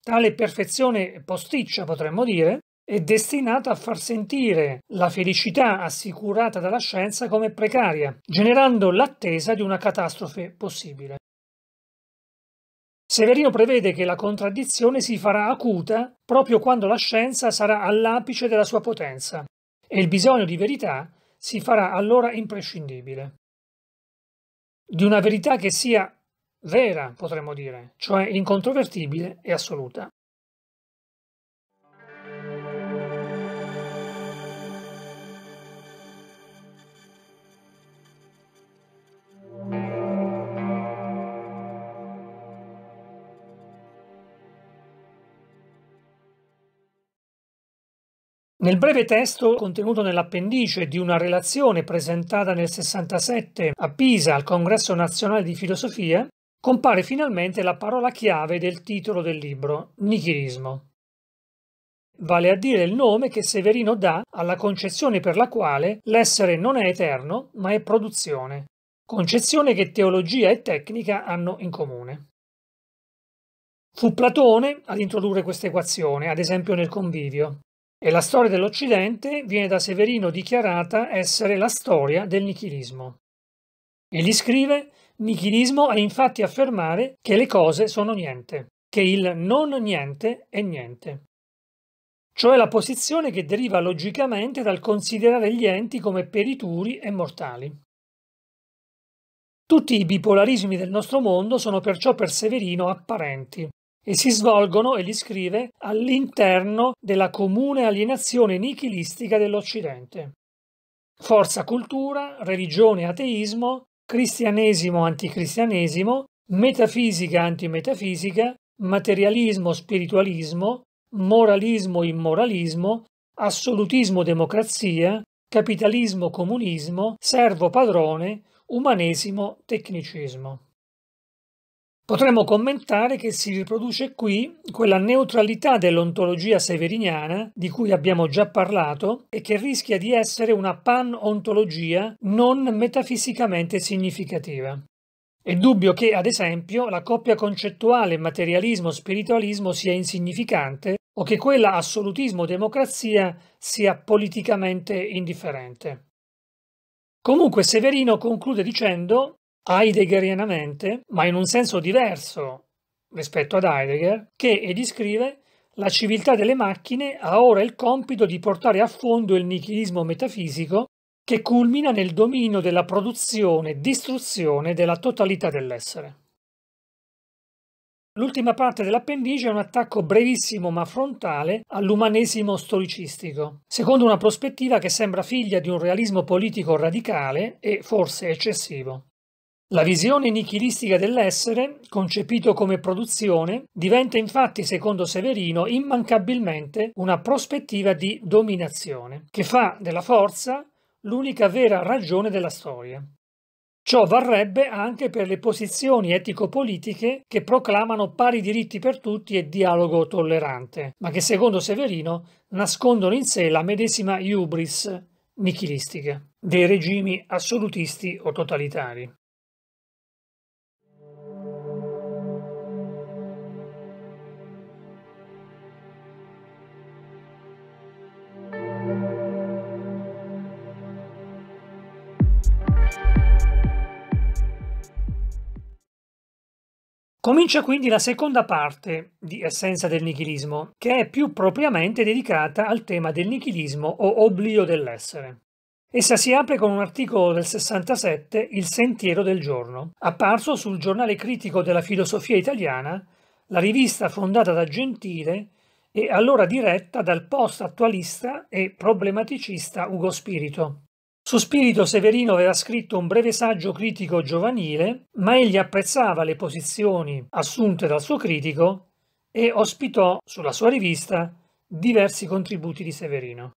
tale perfezione posticcia, potremmo dire, è destinata a far sentire la felicità assicurata dalla scienza come precaria, generando l'attesa di una catastrofe possibile. Severino prevede che la contraddizione si farà acuta proprio quando la scienza sarà all'apice della sua potenza e il bisogno di verità si farà allora imprescindibile. Di una verità che sia vera, potremmo dire, cioè incontrovertibile e assoluta. Nel breve testo contenuto nell'appendice di una relazione presentata nel 67 a Pisa al Congresso Nazionale di Filosofia, compare finalmente la parola chiave del titolo del libro, nichilismo. Vale a dire il nome che Severino dà alla concezione per la quale l'essere non è eterno, ma è produzione, concezione che teologia e tecnica hanno in comune. Fu Platone ad introdurre questa equazione, ad esempio nel convivio, e la storia dell'Occidente viene da Severino dichiarata essere la storia del nichilismo. Egli scrive Nichilismo è infatti affermare che le cose sono niente, che il non niente è niente. Cioè la posizione che deriva logicamente dal considerare gli enti come perituri e mortali. Tutti i bipolarismi del nostro mondo sono perciò per Severino apparenti, e si svolgono, e li scrive, all'interno della comune alienazione nichilistica dell'Occidente. Forza cultura, religione ateismo, cristianesimo anticristianesimo, metafisica antimetafisica, materialismo spiritualismo, moralismo immoralismo, assolutismo democrazia, capitalismo comunismo, servo padrone, umanesimo tecnicismo potremmo commentare che si riproduce qui quella neutralità dell'ontologia severiniana di cui abbiamo già parlato e che rischia di essere una pan-ontologia non metafisicamente significativa. È dubbio che, ad esempio, la coppia concettuale materialismo-spiritualismo sia insignificante o che quella assolutismo-democrazia sia politicamente indifferente. Comunque Severino conclude dicendo heideggerianamente, ma in un senso diverso rispetto ad Heidegger, che, ed scrive, la civiltà delle macchine ha ora il compito di portare a fondo il nichilismo metafisico che culmina nel dominio della produzione e distruzione della totalità dell'essere. L'ultima parte dell'appendice è un attacco brevissimo ma frontale all'umanesimo storicistico, secondo una prospettiva che sembra figlia di un realismo politico radicale e forse eccessivo. La visione nichilistica dell'essere, concepito come produzione, diventa infatti, secondo Severino, immancabilmente una prospettiva di dominazione, che fa della forza l'unica vera ragione della storia. Ciò varrebbe anche per le posizioni etico-politiche che proclamano pari diritti per tutti e dialogo tollerante, ma che secondo Severino nascondono in sé la medesima hubris nichilistica dei regimi assolutisti o totalitari. Comincia quindi la seconda parte di Essenza del nichilismo, che è più propriamente dedicata al tema del nichilismo o oblio dell'essere. Essa si apre con un articolo del 67, Il Sentiero del Giorno, apparso sul giornale critico della filosofia italiana, la rivista fondata da Gentile e allora diretta dal post attualista e problematicista Ugo Spirito. Su spirito Severino aveva scritto un breve saggio critico giovanile, ma egli apprezzava le posizioni assunte dal suo critico e ospitò sulla sua rivista diversi contributi di Severino.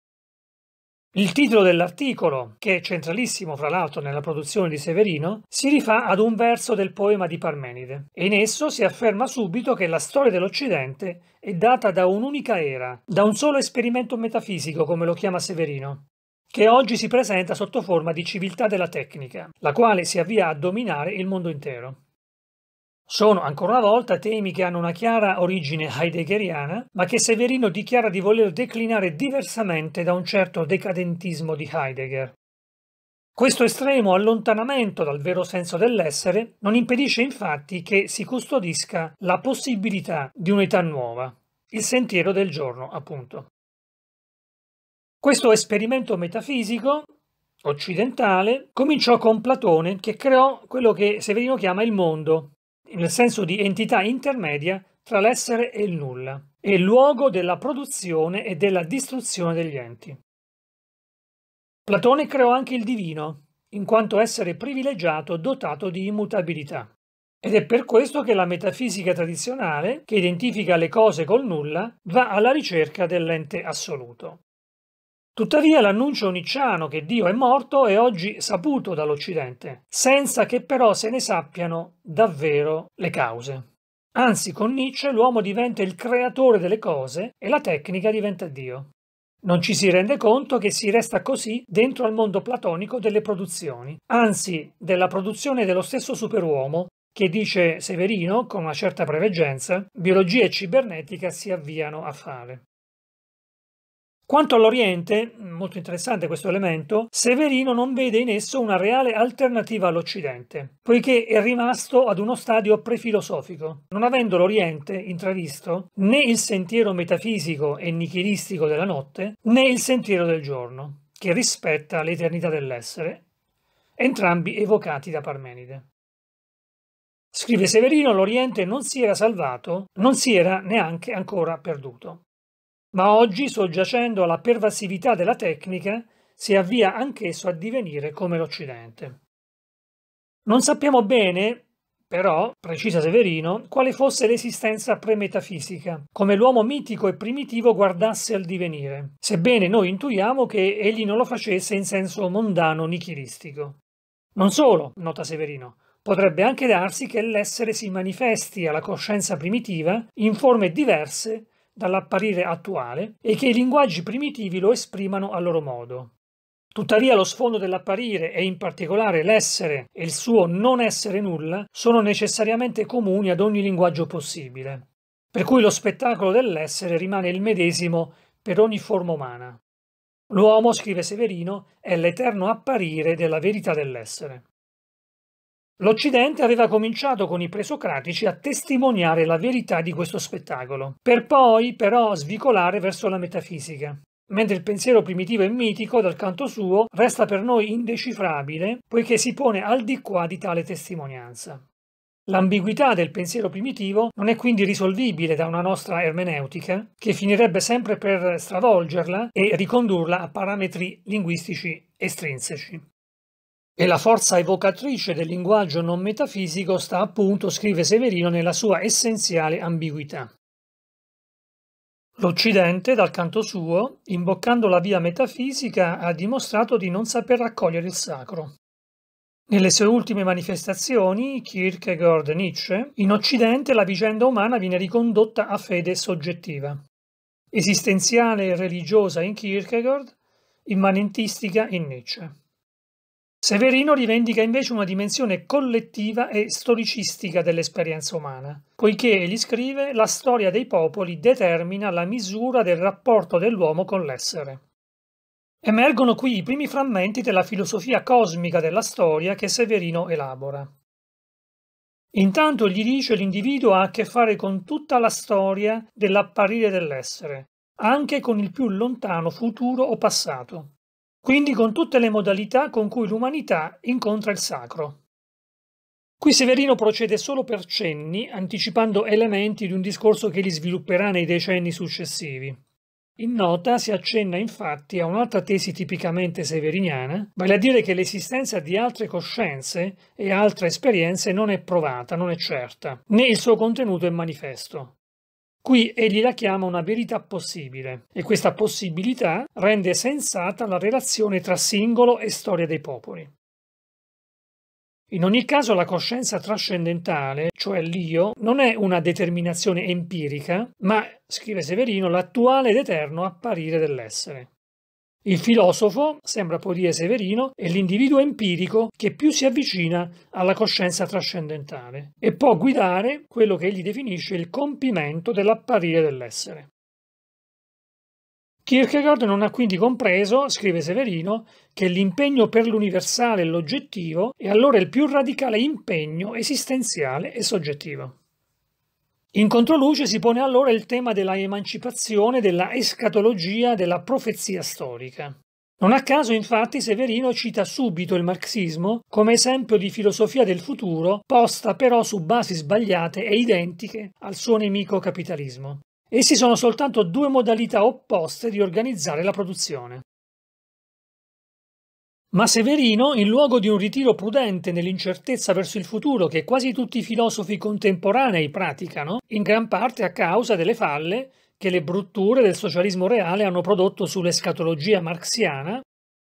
Il titolo dell'articolo, che è centralissimo fra l'altro nella produzione di Severino, si rifà ad un verso del poema di Parmenide e in esso si afferma subito che la storia dell'Occidente è data da un'unica era, da un solo esperimento metafisico, come lo chiama Severino, che oggi si presenta sotto forma di civiltà della tecnica, la quale si avvia a dominare il mondo intero. Sono ancora una volta temi che hanno una chiara origine heideggeriana, ma che Severino dichiara di voler declinare diversamente da un certo decadentismo di Heidegger. Questo estremo allontanamento dal vero senso dell'essere non impedisce infatti che si custodisca la possibilità di un'età nuova, il sentiero del giorno, appunto. Questo esperimento metafisico occidentale cominciò con Platone che creò quello che Severino chiama il mondo, nel senso di entità intermedia tra l'essere e il nulla, e luogo della produzione e della distruzione degli enti. Platone creò anche il divino, in quanto essere privilegiato dotato di immutabilità. Ed è per questo che la metafisica tradizionale, che identifica le cose col nulla, va alla ricerca dell'ente assoluto. Tuttavia l'annuncio nicciano che Dio è morto è oggi saputo dall'Occidente, senza che però se ne sappiano davvero le cause. Anzi, con Nietzsche l'uomo diventa il creatore delle cose e la tecnica diventa Dio. Non ci si rende conto che si resta così dentro al mondo platonico delle produzioni, anzi della produzione dello stesso superuomo che dice Severino, con una certa preveggenza, biologia e cibernetica si avviano a fare. Quanto all'Oriente, mm, molto interessante questo elemento, Severino non vede in esso una reale alternativa all'Occidente, poiché è rimasto ad uno stadio prefilosofico, non avendo l'Oriente intravisto né il sentiero metafisico e nichilistico della notte, né il sentiero del giorno, che rispetta l'eternità dell'essere, entrambi evocati da Parmenide. Scrive Severino, l'Oriente non si era salvato, non si era neanche ancora perduto ma oggi, soggiacendo alla pervasività della tecnica, si avvia anch'esso a divenire come l'Occidente. Non sappiamo bene, però, precisa Severino, quale fosse l'esistenza pre-metafisica, come l'uomo mitico e primitivo guardasse al divenire, sebbene noi intuiamo che egli non lo facesse in senso mondano nichilistico. Non solo, nota Severino, potrebbe anche darsi che l'essere si manifesti alla coscienza primitiva in forme diverse dall'apparire attuale e che i linguaggi primitivi lo esprimano a loro modo. Tuttavia lo sfondo dell'apparire e in particolare l'essere e il suo non essere nulla sono necessariamente comuni ad ogni linguaggio possibile, per cui lo spettacolo dell'essere rimane il medesimo per ogni forma umana. L'uomo, scrive Severino, è l'eterno apparire della verità dell'essere. L'Occidente aveva cominciato con i presocratici a testimoniare la verità di questo spettacolo, per poi però svicolare verso la metafisica. Mentre il pensiero primitivo e mitico, dal canto suo, resta per noi indecifrabile, poiché si pone al di qua di tale testimonianza. L'ambiguità del pensiero primitivo non è quindi risolvibile da una nostra ermeneutica, che finirebbe sempre per stravolgerla e ricondurla a parametri linguistici estrinseci. E la forza evocatrice del linguaggio non metafisico sta appunto, scrive Severino, nella sua essenziale ambiguità. L'Occidente, dal canto suo, imboccando la via metafisica, ha dimostrato di non saper raccogliere il sacro. Nelle sue ultime manifestazioni, Kierkegaard e Nietzsche, in Occidente la vicenda umana viene ricondotta a fede soggettiva, esistenziale e religiosa in Kierkegaard, immanentistica in Nietzsche. Severino rivendica invece una dimensione collettiva e storicistica dell'esperienza umana, poiché egli scrive la storia dei popoli determina la misura del rapporto dell'uomo con l'essere. Emergono qui i primi frammenti della filosofia cosmica della storia che Severino elabora. Intanto gli dice l'individuo ha a che fare con tutta la storia dell'apparire dell'essere, anche con il più lontano futuro o passato quindi con tutte le modalità con cui l'umanità incontra il sacro. Qui Severino procede solo per cenni, anticipando elementi di un discorso che li svilupperà nei decenni successivi. In nota si accenna infatti a un'altra tesi tipicamente severiniana, vale a dire che l'esistenza di altre coscienze e altre esperienze non è provata, non è certa, né il suo contenuto è manifesto. Qui egli la chiama una verità possibile e questa possibilità rende sensata la relazione tra singolo e storia dei popoli. In ogni caso la coscienza trascendentale, cioè l'io, non è una determinazione empirica, ma, scrive Severino, l'attuale ed eterno apparire dell'essere. Il filosofo sembra poi dire Severino è l'individuo empirico che più si avvicina alla coscienza trascendentale e può guidare quello che egli definisce il compimento dell'apparire dell'essere. Kierkegaard non ha quindi compreso, scrive Severino, che l'impegno per l'universale e l'oggettivo è allora il più radicale impegno esistenziale e soggettivo. In controluce si pone allora il tema della emancipazione della escatologia della profezia storica. Non a caso, infatti, Severino cita subito il marxismo come esempio di filosofia del futuro, posta però su basi sbagliate e identiche al suo nemico capitalismo. Essi sono soltanto due modalità opposte di organizzare la produzione. Ma Severino, in luogo di un ritiro prudente nell'incertezza verso il futuro che quasi tutti i filosofi contemporanei praticano, in gran parte a causa delle falle che le brutture del socialismo reale hanno prodotto sull'escatologia marxiana,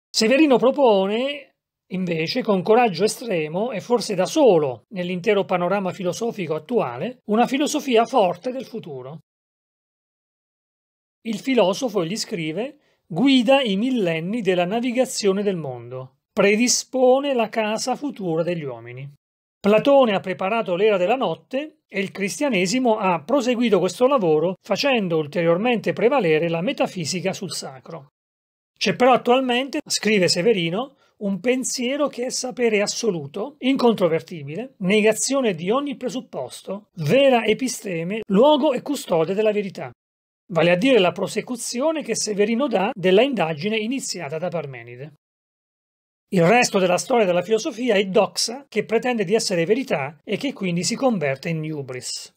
Severino propone, invece, con coraggio estremo e forse da solo nell'intero panorama filosofico attuale, una filosofia forte del futuro. Il filosofo gli scrive guida i millenni della navigazione del mondo, predispone la casa futura degli uomini. Platone ha preparato l'era della notte e il cristianesimo ha proseguito questo lavoro facendo ulteriormente prevalere la metafisica sul sacro. C'è però attualmente, scrive Severino, un pensiero che è sapere assoluto, incontrovertibile, negazione di ogni presupposto, vera episteme, luogo e custode della verità vale a dire la prosecuzione che Severino dà della indagine iniziata da Parmenide. Il resto della storia della filosofia è doxa che pretende di essere verità e che quindi si converte in hubris.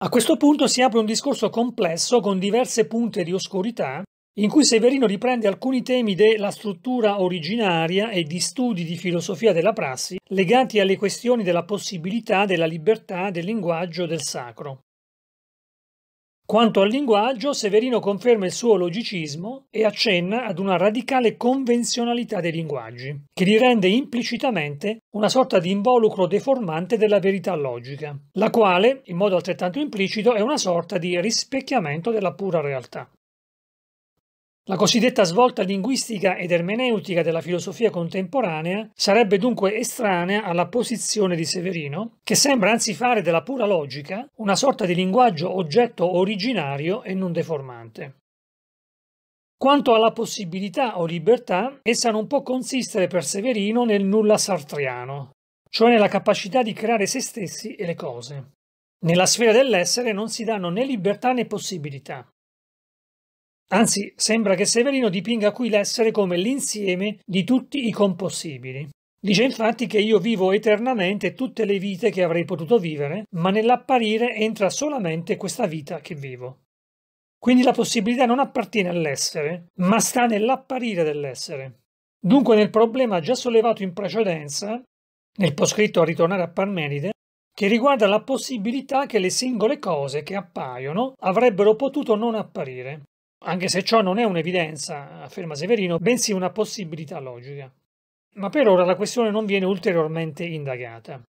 A questo punto si apre un discorso complesso con diverse punte di oscurità, in cui Severino riprende alcuni temi della struttura originaria e di studi di filosofia della prassi legati alle questioni della possibilità, della libertà, del linguaggio, del sacro. Quanto al linguaggio, Severino conferma il suo logicismo e accenna ad una radicale convenzionalità dei linguaggi, che li rende implicitamente una sorta di involucro deformante della verità logica, la quale, in modo altrettanto implicito, è una sorta di rispecchiamento della pura realtà. La cosiddetta svolta linguistica ed ermeneutica della filosofia contemporanea sarebbe dunque estranea alla posizione di Severino, che sembra anzi fare della pura logica una sorta di linguaggio oggetto originario e non deformante. Quanto alla possibilità o libertà, essa non può consistere per Severino nel nulla sartriano, cioè nella capacità di creare se stessi e le cose. Nella sfera dell'essere non si danno né libertà né possibilità. Anzi, sembra che Severino dipinga qui l'essere come l'insieme di tutti i compossibili. Dice infatti che io vivo eternamente tutte le vite che avrei potuto vivere, ma nell'apparire entra solamente questa vita che vivo. Quindi la possibilità non appartiene all'essere, ma sta nell'apparire dell'essere. Dunque nel problema già sollevato in precedenza, nel poscritto a ritornare a Parmenide, che riguarda la possibilità che le singole cose che appaiono avrebbero potuto non apparire anche se ciò non è un'evidenza, afferma Severino, bensì una possibilità logica. Ma per ora la questione non viene ulteriormente indagata.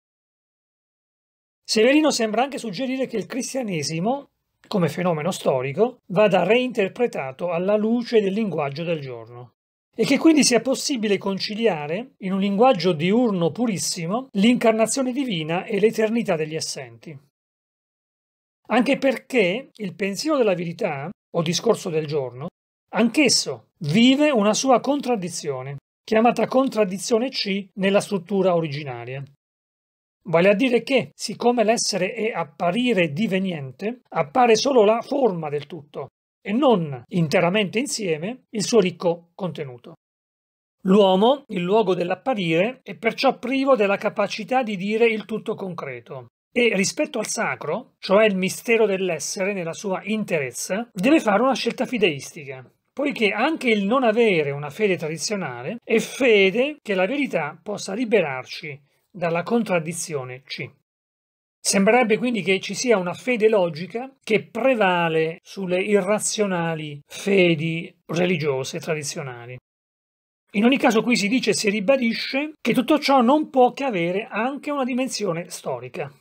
Severino sembra anche suggerire che il cristianesimo, come fenomeno storico, vada reinterpretato alla luce del linguaggio del giorno e che quindi sia possibile conciliare, in un linguaggio diurno purissimo, l'incarnazione divina e l'eternità degli essenti. Anche perché il pensiero della verità o discorso del giorno, anch'esso vive una sua contraddizione, chiamata contraddizione C nella struttura originaria. Vale a dire che, siccome l'essere è apparire diveniente, appare solo la forma del tutto e non interamente insieme il suo ricco contenuto. L'uomo, il luogo dell'apparire, è perciò privo della capacità di dire il tutto concreto, e rispetto al sacro, cioè il mistero dell'essere nella sua interezza, deve fare una scelta fideistica, poiché anche il non avere una fede tradizionale è fede che la verità possa liberarci dalla contraddizione C. Sembrerebbe quindi che ci sia una fede logica che prevale sulle irrazionali fedi religiose tradizionali. In ogni caso qui si dice e si ribadisce che tutto ciò non può che avere anche una dimensione storica.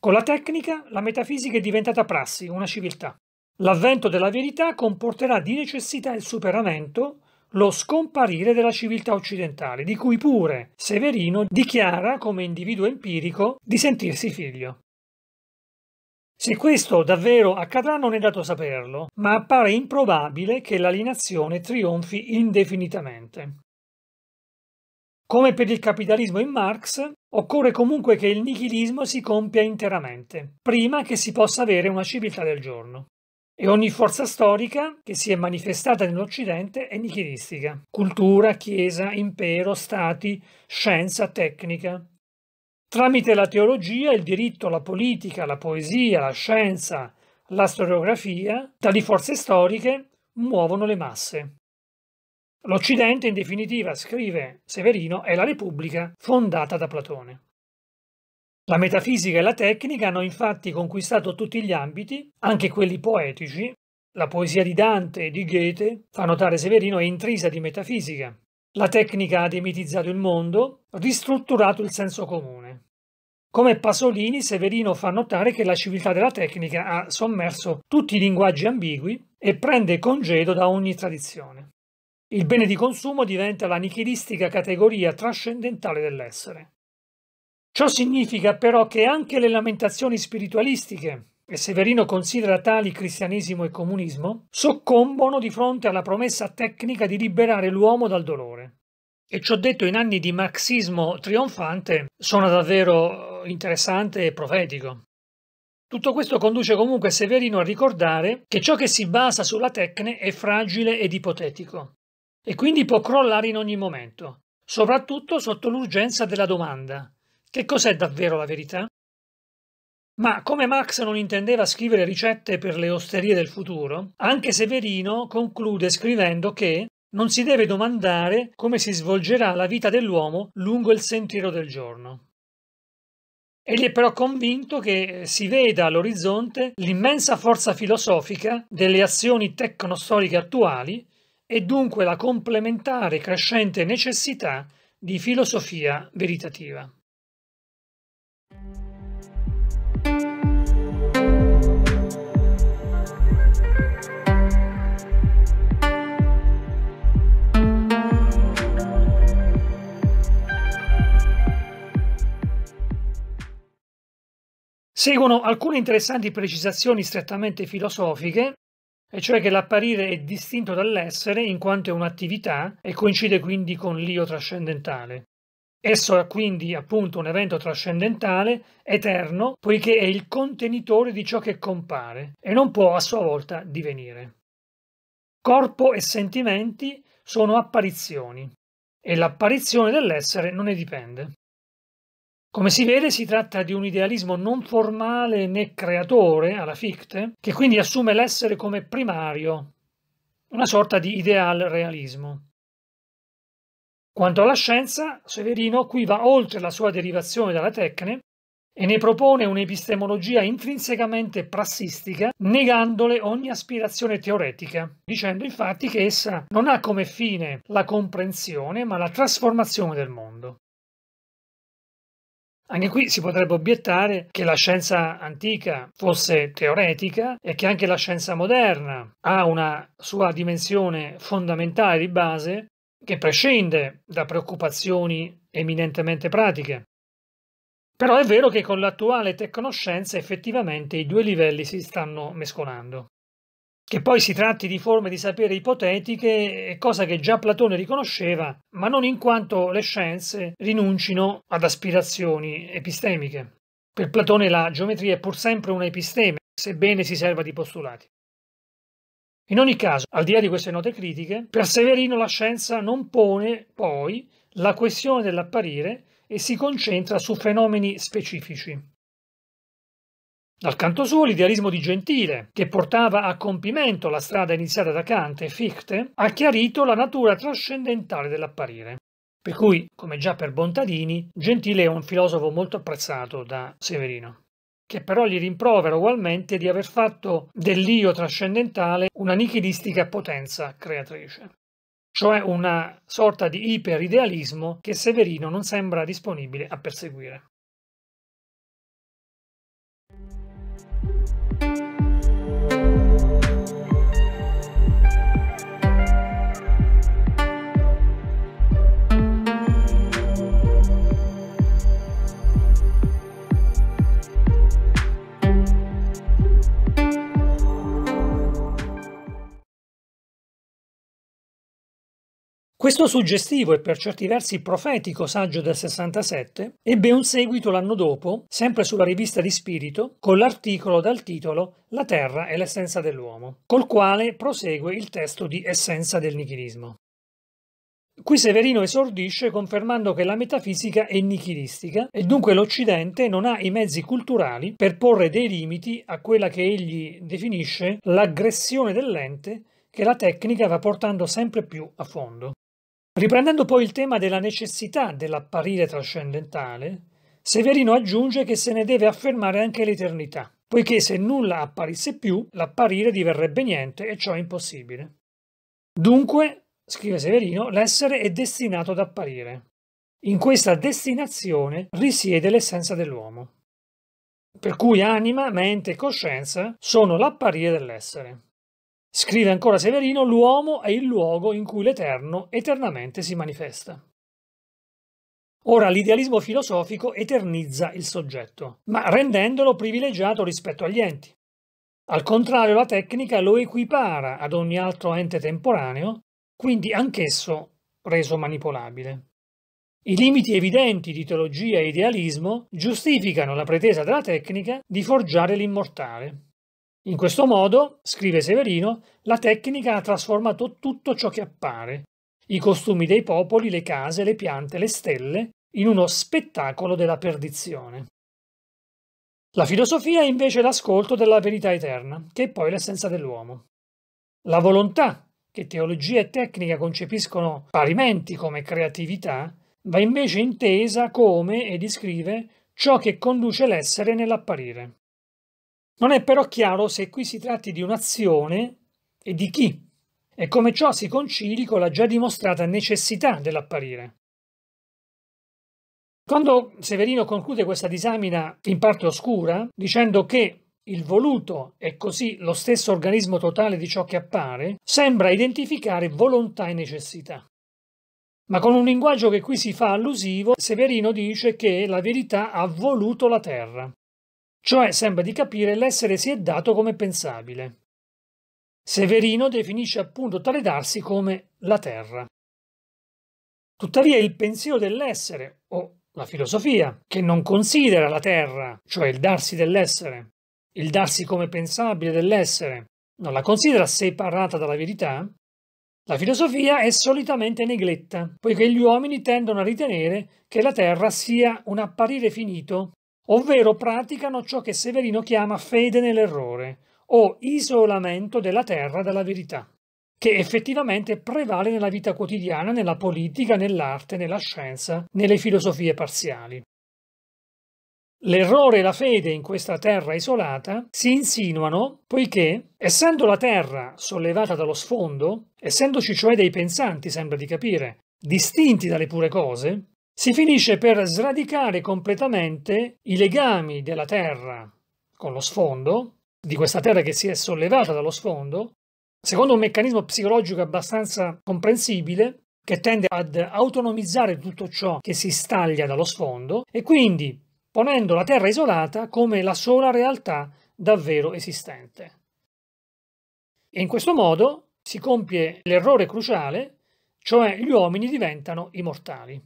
Con la tecnica, la metafisica è diventata prassi, una civiltà. L'avvento della verità comporterà di necessità il superamento, lo scomparire della civiltà occidentale, di cui pure Severino dichiara come individuo empirico di sentirsi figlio. Se questo davvero accadrà non è dato saperlo, ma appare improbabile che l'alienazione trionfi indefinitamente. Come per il capitalismo in Marx, occorre comunque che il nichilismo si compia interamente, prima che si possa avere una civiltà del giorno e ogni forza storica che si è manifestata nell'Occidente è nichilistica. Cultura, Chiesa, impero, stati, scienza, tecnica. Tramite la teologia, il diritto, la politica, la poesia, la scienza, la storiografia, tali forze storiche muovono le masse. L'Occidente, in definitiva, scrive Severino, è la Repubblica fondata da Platone. La metafisica e la tecnica hanno infatti conquistato tutti gli ambiti, anche quelli poetici. La poesia di Dante e di Goethe, fa notare Severino, è intrisa di metafisica. La tecnica ha demitizzato il mondo, ristrutturato il senso comune. Come Pasolini, Severino fa notare che la civiltà della tecnica ha sommerso tutti i linguaggi ambigui e prende congedo da ogni tradizione. Il bene di consumo diventa la nichilistica categoria trascendentale dell'essere. Ciò significa però che anche le lamentazioni spiritualistiche, e Severino considera tali cristianesimo e comunismo, soccombono di fronte alla promessa tecnica di liberare l'uomo dal dolore. E ciò detto in anni di marxismo trionfante suona davvero eh, interessante e profetico. Tutto questo conduce comunque Severino a ricordare che ciò che si basa sulla tecne è fragile ed ipotetico, e quindi può crollare in ogni momento, soprattutto sotto l'urgenza della domanda, che cos'è davvero la verità? Ma come Marx non intendeva scrivere ricette per le osterie del futuro, anche Severino conclude scrivendo che non si deve domandare come si svolgerà la vita dell'uomo lungo il sentiero del giorno. Egli è però convinto che si veda all'orizzonte l'immensa forza filosofica delle azioni tecnostoriche attuali e dunque la complementare crescente necessità di filosofia veritativa. Seguono alcune interessanti precisazioni strettamente filosofiche, e cioè che l'apparire è distinto dall'essere in quanto è un'attività e coincide quindi con l'io trascendentale. Esso è quindi appunto un evento trascendentale, eterno, poiché è il contenitore di ciò che compare e non può a sua volta divenire. Corpo e sentimenti sono apparizioni e l'apparizione dell'essere non ne dipende. Come si vede si tratta di un idealismo non formale né creatore, alla Fichte, che quindi assume l'essere come primario, una sorta di ideal realismo. Quanto alla scienza, Severino qui va oltre la sua derivazione dalla tecne e ne propone un'epistemologia intrinsecamente prassistica, negandole ogni aspirazione teoretica, dicendo infatti che essa non ha come fine la comprensione ma la trasformazione del mondo. Anche qui si potrebbe obiettare che la scienza antica fosse teoretica e che anche la scienza moderna ha una sua dimensione fondamentale di base che prescinde da preoccupazioni eminentemente pratiche. Però è vero che con l'attuale tecnoscienza effettivamente i due livelli si stanno mescolando. Che poi si tratti di forme di sapere ipotetiche è cosa che già Platone riconosceva, ma non in quanto le scienze rinuncino ad aspirazioni epistemiche. Per Platone la geometria è pur sempre una episteme, sebbene si serva di postulati. In ogni caso, al di là di queste note critiche, per Severino la scienza non pone poi la questione dell'apparire e si concentra su fenomeni specifici. Dal canto suo l'idealismo di Gentile, che portava a compimento la strada iniziata da Kant e Fichte, ha chiarito la natura trascendentale dell'apparire. Per cui, come già per Bontadini, Gentile è un filosofo molto apprezzato da Severino, che però gli rimprovera ugualmente di aver fatto dell'io trascendentale una nichilistica potenza creatrice, cioè una sorta di iperidealismo che Severino non sembra disponibile a perseguire. Questo suggestivo e per certi versi profetico saggio del 67 ebbe un seguito l'anno dopo, sempre sulla rivista di Spirito, con l'articolo dal titolo La terra e l'essenza dell'uomo, col quale prosegue il testo di Essenza del nichilismo. Qui Severino esordisce confermando che la metafisica è nichilistica e dunque l'Occidente non ha i mezzi culturali per porre dei limiti a quella che egli definisce l'aggressione dell'ente che la tecnica va portando sempre più a fondo. Riprendendo poi il tema della necessità dell'apparire trascendentale, Severino aggiunge che se ne deve affermare anche l'eternità, poiché se nulla apparisse più, l'apparire diverrebbe niente e ciò è impossibile. Dunque, scrive Severino, l'essere è destinato ad apparire. In questa destinazione risiede l'essenza dell'uomo. Per cui anima, mente e coscienza sono l'apparire dell'essere. Scrive ancora Severino, l'uomo è il luogo in cui l'Eterno eternamente si manifesta. Ora l'idealismo filosofico eternizza il soggetto, ma rendendolo privilegiato rispetto agli enti. Al contrario la tecnica lo equipara ad ogni altro ente temporaneo, quindi anch'esso reso manipolabile. I limiti evidenti di teologia e idealismo giustificano la pretesa della tecnica di forgiare l'immortale. In questo modo, scrive Severino, la tecnica ha trasformato tutto ciò che appare, i costumi dei popoli, le case, le piante, le stelle, in uno spettacolo della perdizione. La filosofia è invece l'ascolto della verità eterna, che è poi l'essenza dell'uomo. La volontà, che teologia e tecnica concepiscono parimenti come creatività, va invece intesa come, e descrive, ciò che conduce l'essere nell'apparire. Non è però chiaro se qui si tratti di un'azione e di chi, e come ciò si concili con la già dimostrata necessità dell'apparire. Quando Severino conclude questa disamina in parte oscura, dicendo che il voluto è così lo stesso organismo totale di ciò che appare, sembra identificare volontà e necessità. Ma con un linguaggio che qui si fa allusivo, Severino dice che la verità ha voluto la terra. Cioè sembra di capire l'essere si è dato come pensabile. Severino definisce appunto tale darsi come la terra. Tuttavia il pensiero dell'essere, o la filosofia, che non considera la terra, cioè il darsi dell'essere, il darsi come pensabile dell'essere, non la considera separata dalla verità, la filosofia è solitamente negletta, poiché gli uomini tendono a ritenere che la terra sia un apparire finito ovvero praticano ciò che Severino chiama fede nell'errore o isolamento della terra dalla verità, che effettivamente prevale nella vita quotidiana, nella politica, nell'arte, nella scienza, nelle filosofie parziali. L'errore e la fede in questa terra isolata si insinuano poiché, essendo la terra sollevata dallo sfondo, essendoci cioè dei pensanti, sembra di capire, distinti dalle pure cose, si finisce per sradicare completamente i legami della terra con lo sfondo, di questa terra che si è sollevata dallo sfondo, secondo un meccanismo psicologico abbastanza comprensibile che tende ad autonomizzare tutto ciò che si staglia dallo sfondo e quindi ponendo la terra isolata come la sola realtà davvero esistente. E in questo modo si compie l'errore cruciale, cioè gli uomini diventano immortali.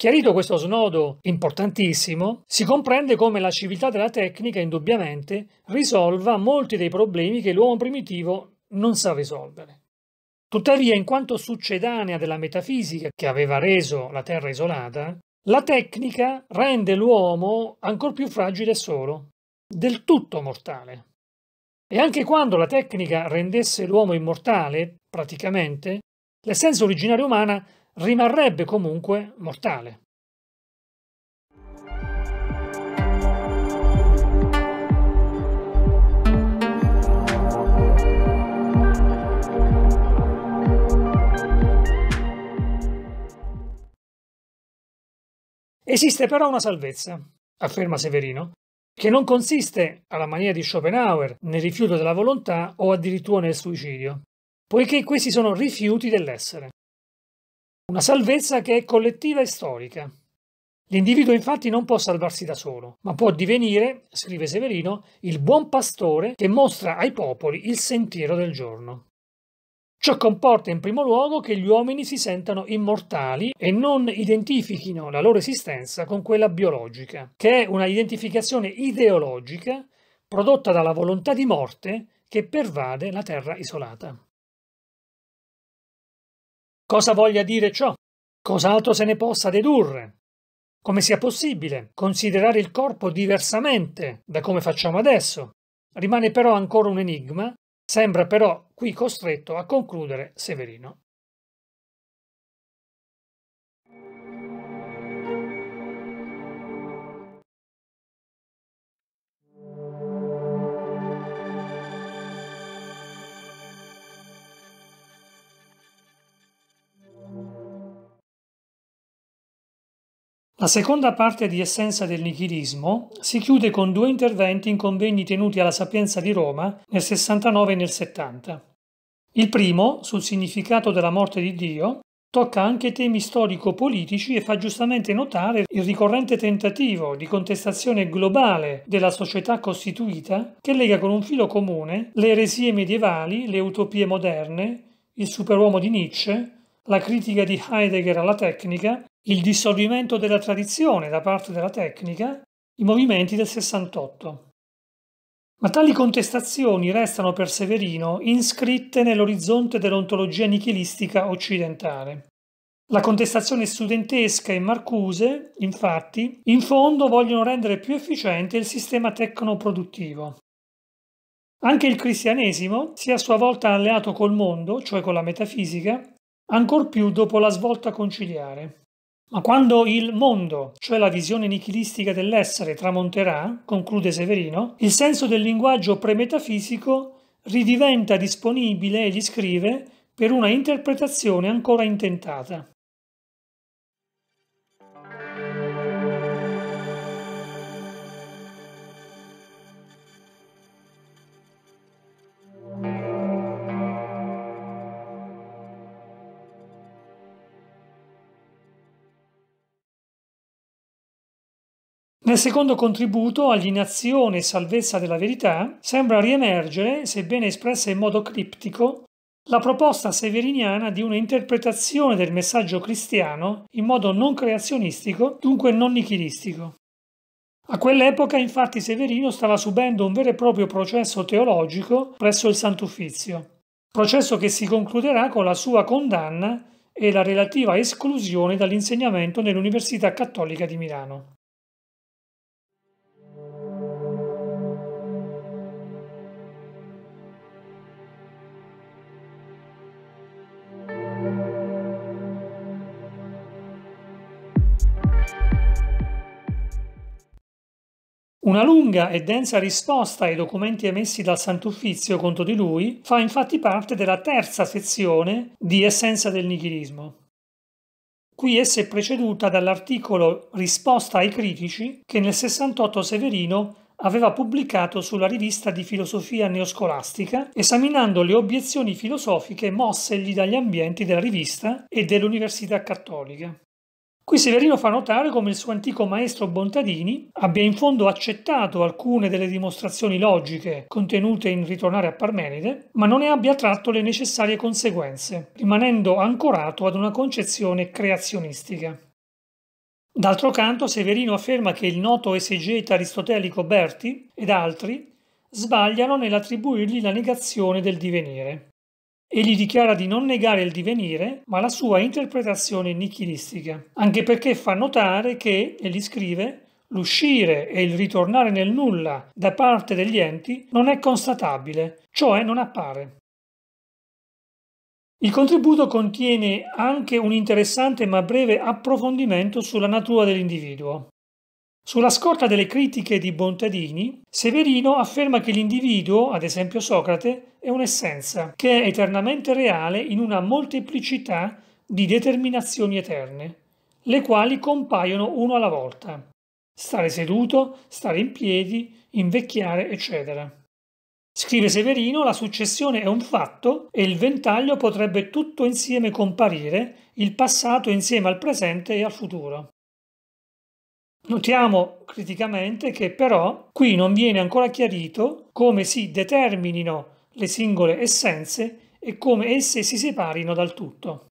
Chiarito questo snodo importantissimo, si comprende come la civiltà della tecnica indubbiamente risolva molti dei problemi che l'uomo primitivo non sa risolvere. Tuttavia, in quanto succedanea della metafisica che aveva reso la Terra isolata, la tecnica rende l'uomo ancor più fragile e solo, del tutto mortale. E anche quando la tecnica rendesse l'uomo immortale, praticamente, l'essenza originaria umana rimarrebbe comunque mortale. Esiste però una salvezza, afferma Severino, che non consiste, alla maniera di Schopenhauer, nel rifiuto della volontà o addirittura nel suicidio, poiché questi sono rifiuti dell'essere. Una salvezza che è collettiva e storica. L'individuo infatti non può salvarsi da solo, ma può divenire, scrive Severino, il buon pastore che mostra ai popoli il sentiero del giorno. Ciò comporta in primo luogo che gli uomini si sentano immortali e non identifichino la loro esistenza con quella biologica, che è una identificazione ideologica prodotta dalla volontà di morte che pervade la terra isolata. Cosa voglia dire ciò? Cos'altro se ne possa dedurre? Come sia possibile considerare il corpo diversamente da come facciamo adesso? Rimane però ancora un enigma, sembra però qui costretto a concludere Severino. La seconda parte di Essenza del nichilismo si chiude con due interventi in convegni tenuti alla Sapienza di Roma nel 69 e nel 70. Il primo, sul significato della morte di Dio, tocca anche temi storico-politici e fa giustamente notare il ricorrente tentativo di contestazione globale della società costituita che lega con un filo comune le eresie medievali, le utopie moderne, il superuomo di Nietzsche, la critica di Heidegger alla tecnica, il dissolvimento della tradizione da parte della tecnica, i movimenti del 68. Ma tali contestazioni restano per Severino iscritte nell'orizzonte dell'ontologia nichilistica occidentale. La contestazione studentesca e Marcuse, infatti, in fondo vogliono rendere più efficiente il sistema tecnoproduttivo. Anche il cristianesimo si è a sua volta alleato col mondo, cioè con la metafisica, ancor più dopo la svolta conciliare. Ma quando il mondo, cioè la visione nichilistica dell'essere, tramonterà, conclude Severino, il senso del linguaggio premetafisico ridiventa disponibile, egli scrive, per una interpretazione ancora intentata. Nel secondo contributo, Alienazione e salvezza della verità, sembra riemergere, sebbene espressa in modo criptico, la proposta severiniana di una interpretazione del messaggio cristiano in modo non creazionistico, dunque non nichilistico. A quell'epoca infatti Severino stava subendo un vero e proprio processo teologico presso il Sant'Uffizio, processo che si concluderà con la sua condanna e la relativa esclusione dall'insegnamento nell'Università Cattolica di Milano. Una lunga e densa risposta ai documenti emessi dal Sant'Uffizio contro di lui fa infatti parte della terza sezione di Essenza del nichilismo. Qui essa è preceduta dall'articolo Risposta ai critici che nel 68 Severino aveva pubblicato sulla rivista di filosofia neoscolastica, esaminando le obiezioni filosofiche mossegli dagli ambienti della rivista e dell'Università Cattolica. Qui Severino fa notare come il suo antico maestro Bontadini abbia in fondo accettato alcune delle dimostrazioni logiche contenute in Ritornare a Parmenide, ma non ne abbia tratto le necessarie conseguenze, rimanendo ancorato ad una concezione creazionistica. D'altro canto, Severino afferma che il noto esegeta aristotelico Berti ed altri sbagliano nell'attribuirgli la negazione del divenire. Egli dichiara di non negare il divenire, ma la sua interpretazione nichilistica, anche perché fa notare che, egli scrive, l'uscire e il ritornare nel nulla da parte degli enti non è constatabile, cioè non appare. Il contributo contiene anche un interessante ma breve approfondimento sulla natura dell'individuo. Sulla scorta delle critiche di Bontadini, Severino afferma che l'individuo, ad esempio Socrate, è un'essenza che è eternamente reale in una molteplicità di determinazioni eterne, le quali compaiono uno alla volta. Stare seduto, stare in piedi, invecchiare, eccetera. Scrive Severino, la successione è un fatto e il ventaglio potrebbe tutto insieme comparire, il passato insieme al presente e al futuro. Notiamo criticamente che però qui non viene ancora chiarito come si determinino le singole essenze e come esse si separino dal tutto.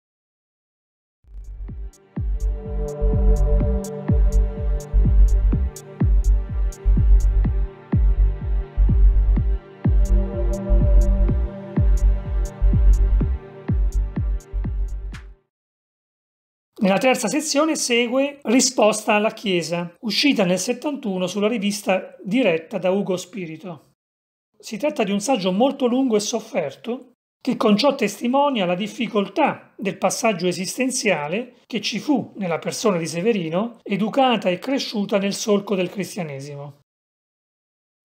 Nella terza sezione segue Risposta alla Chiesa, uscita nel 71 sulla rivista diretta da Ugo Spirito. Si tratta di un saggio molto lungo e sofferto che con ciò testimonia la difficoltà del passaggio esistenziale che ci fu nella persona di Severino, educata e cresciuta nel solco del cristianesimo.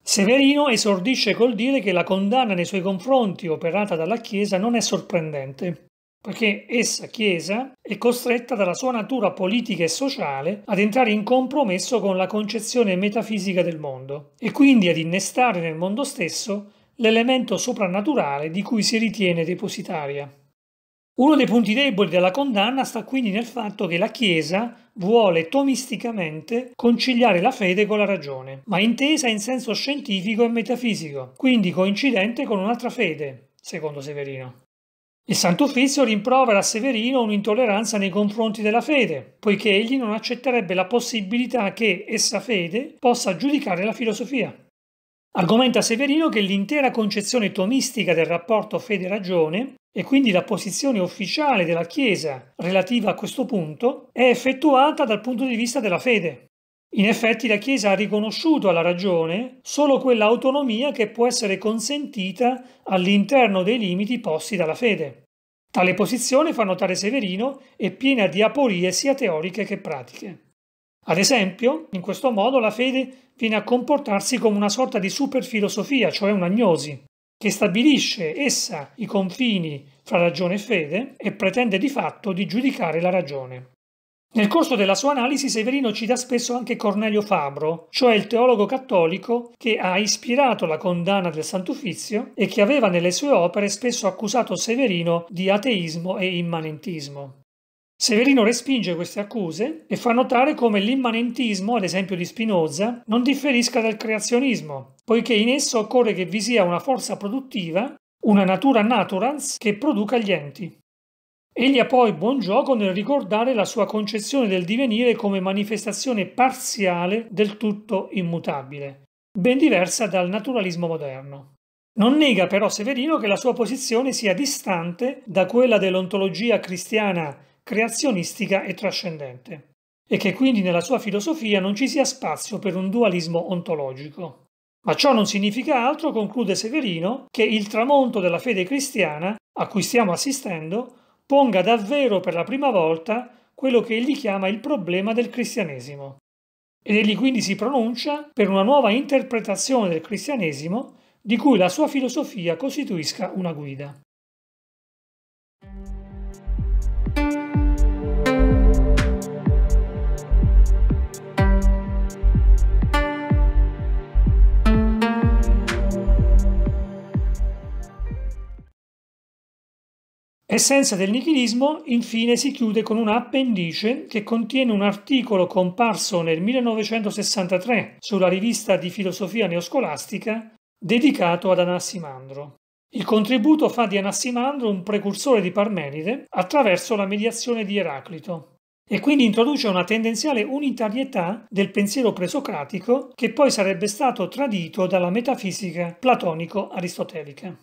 Severino esordisce col dire che la condanna nei suoi confronti operata dalla Chiesa non è sorprendente, perché essa Chiesa è costretta dalla sua natura politica e sociale ad entrare in compromesso con la concezione metafisica del mondo e quindi ad innestare nel mondo stesso l'elemento soprannaturale di cui si ritiene depositaria. Uno dei punti deboli della condanna sta quindi nel fatto che la Chiesa vuole tomisticamente conciliare la fede con la ragione, ma intesa in senso scientifico e metafisico, quindi coincidente con un'altra fede, secondo Severino. Il Sant'Ufficio rimprovera a Severino un'intolleranza nei confronti della fede, poiché egli non accetterebbe la possibilità che essa fede possa giudicare la filosofia. Argomenta Severino che l'intera concezione tomistica del rapporto fede-ragione e quindi la posizione ufficiale della Chiesa relativa a questo punto è effettuata dal punto di vista della fede, in effetti la Chiesa ha riconosciuto alla ragione solo quell'autonomia che può essere consentita all'interno dei limiti posti dalla fede. Tale posizione, fa notare Severino, è piena di aporie sia teoriche che pratiche. Ad esempio, in questo modo la fede viene a comportarsi come una sorta di superfilosofia, cioè un'agnosi, che stabilisce essa i confini fra ragione e fede e pretende di fatto di giudicare la ragione. Nel corso della sua analisi Severino cita spesso anche Cornelio Fabro, cioè il teologo cattolico che ha ispirato la condanna del Sant'Uffizio e che aveva nelle sue opere spesso accusato Severino di ateismo e immanentismo. Severino respinge queste accuse e fa notare come l'immanentismo, ad esempio di Spinoza, non differisca dal creazionismo, poiché in esso occorre che vi sia una forza produttiva, una natura naturans, che produca gli enti. Egli ha poi buon gioco nel ricordare la sua concezione del divenire come manifestazione parziale del tutto immutabile, ben diversa dal naturalismo moderno. Non nega però Severino che la sua posizione sia distante da quella dell'ontologia cristiana creazionistica e trascendente, e che quindi nella sua filosofia non ci sia spazio per un dualismo ontologico. Ma ciò non significa altro, conclude Severino, che il tramonto della fede cristiana, a cui stiamo assistendo, ponga davvero per la prima volta quello che egli chiama il problema del cristianesimo. Ed egli quindi si pronuncia per una nuova interpretazione del cristianesimo di cui la sua filosofia costituisca una guida. Essenza del nichilismo infine si chiude con un'appendice che contiene un articolo comparso nel 1963 sulla rivista di filosofia neoscolastica dedicato ad Anassimandro. Il contributo fa di Anassimandro un precursore di Parmenide attraverso la mediazione di Eraclito e quindi introduce una tendenziale unitarietà del pensiero presocratico che poi sarebbe stato tradito dalla metafisica platonico-aristotelica.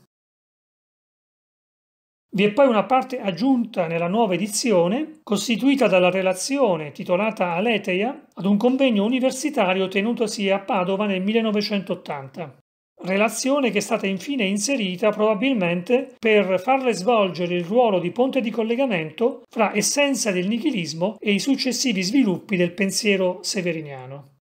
Vi è poi una parte aggiunta nella nuova edizione, costituita dalla relazione titolata Aleteia ad un convegno universitario tenutosi a Padova nel 1980. Relazione che è stata infine inserita probabilmente per farle svolgere il ruolo di ponte di collegamento fra essenza del nichilismo e i successivi sviluppi del pensiero severiniano.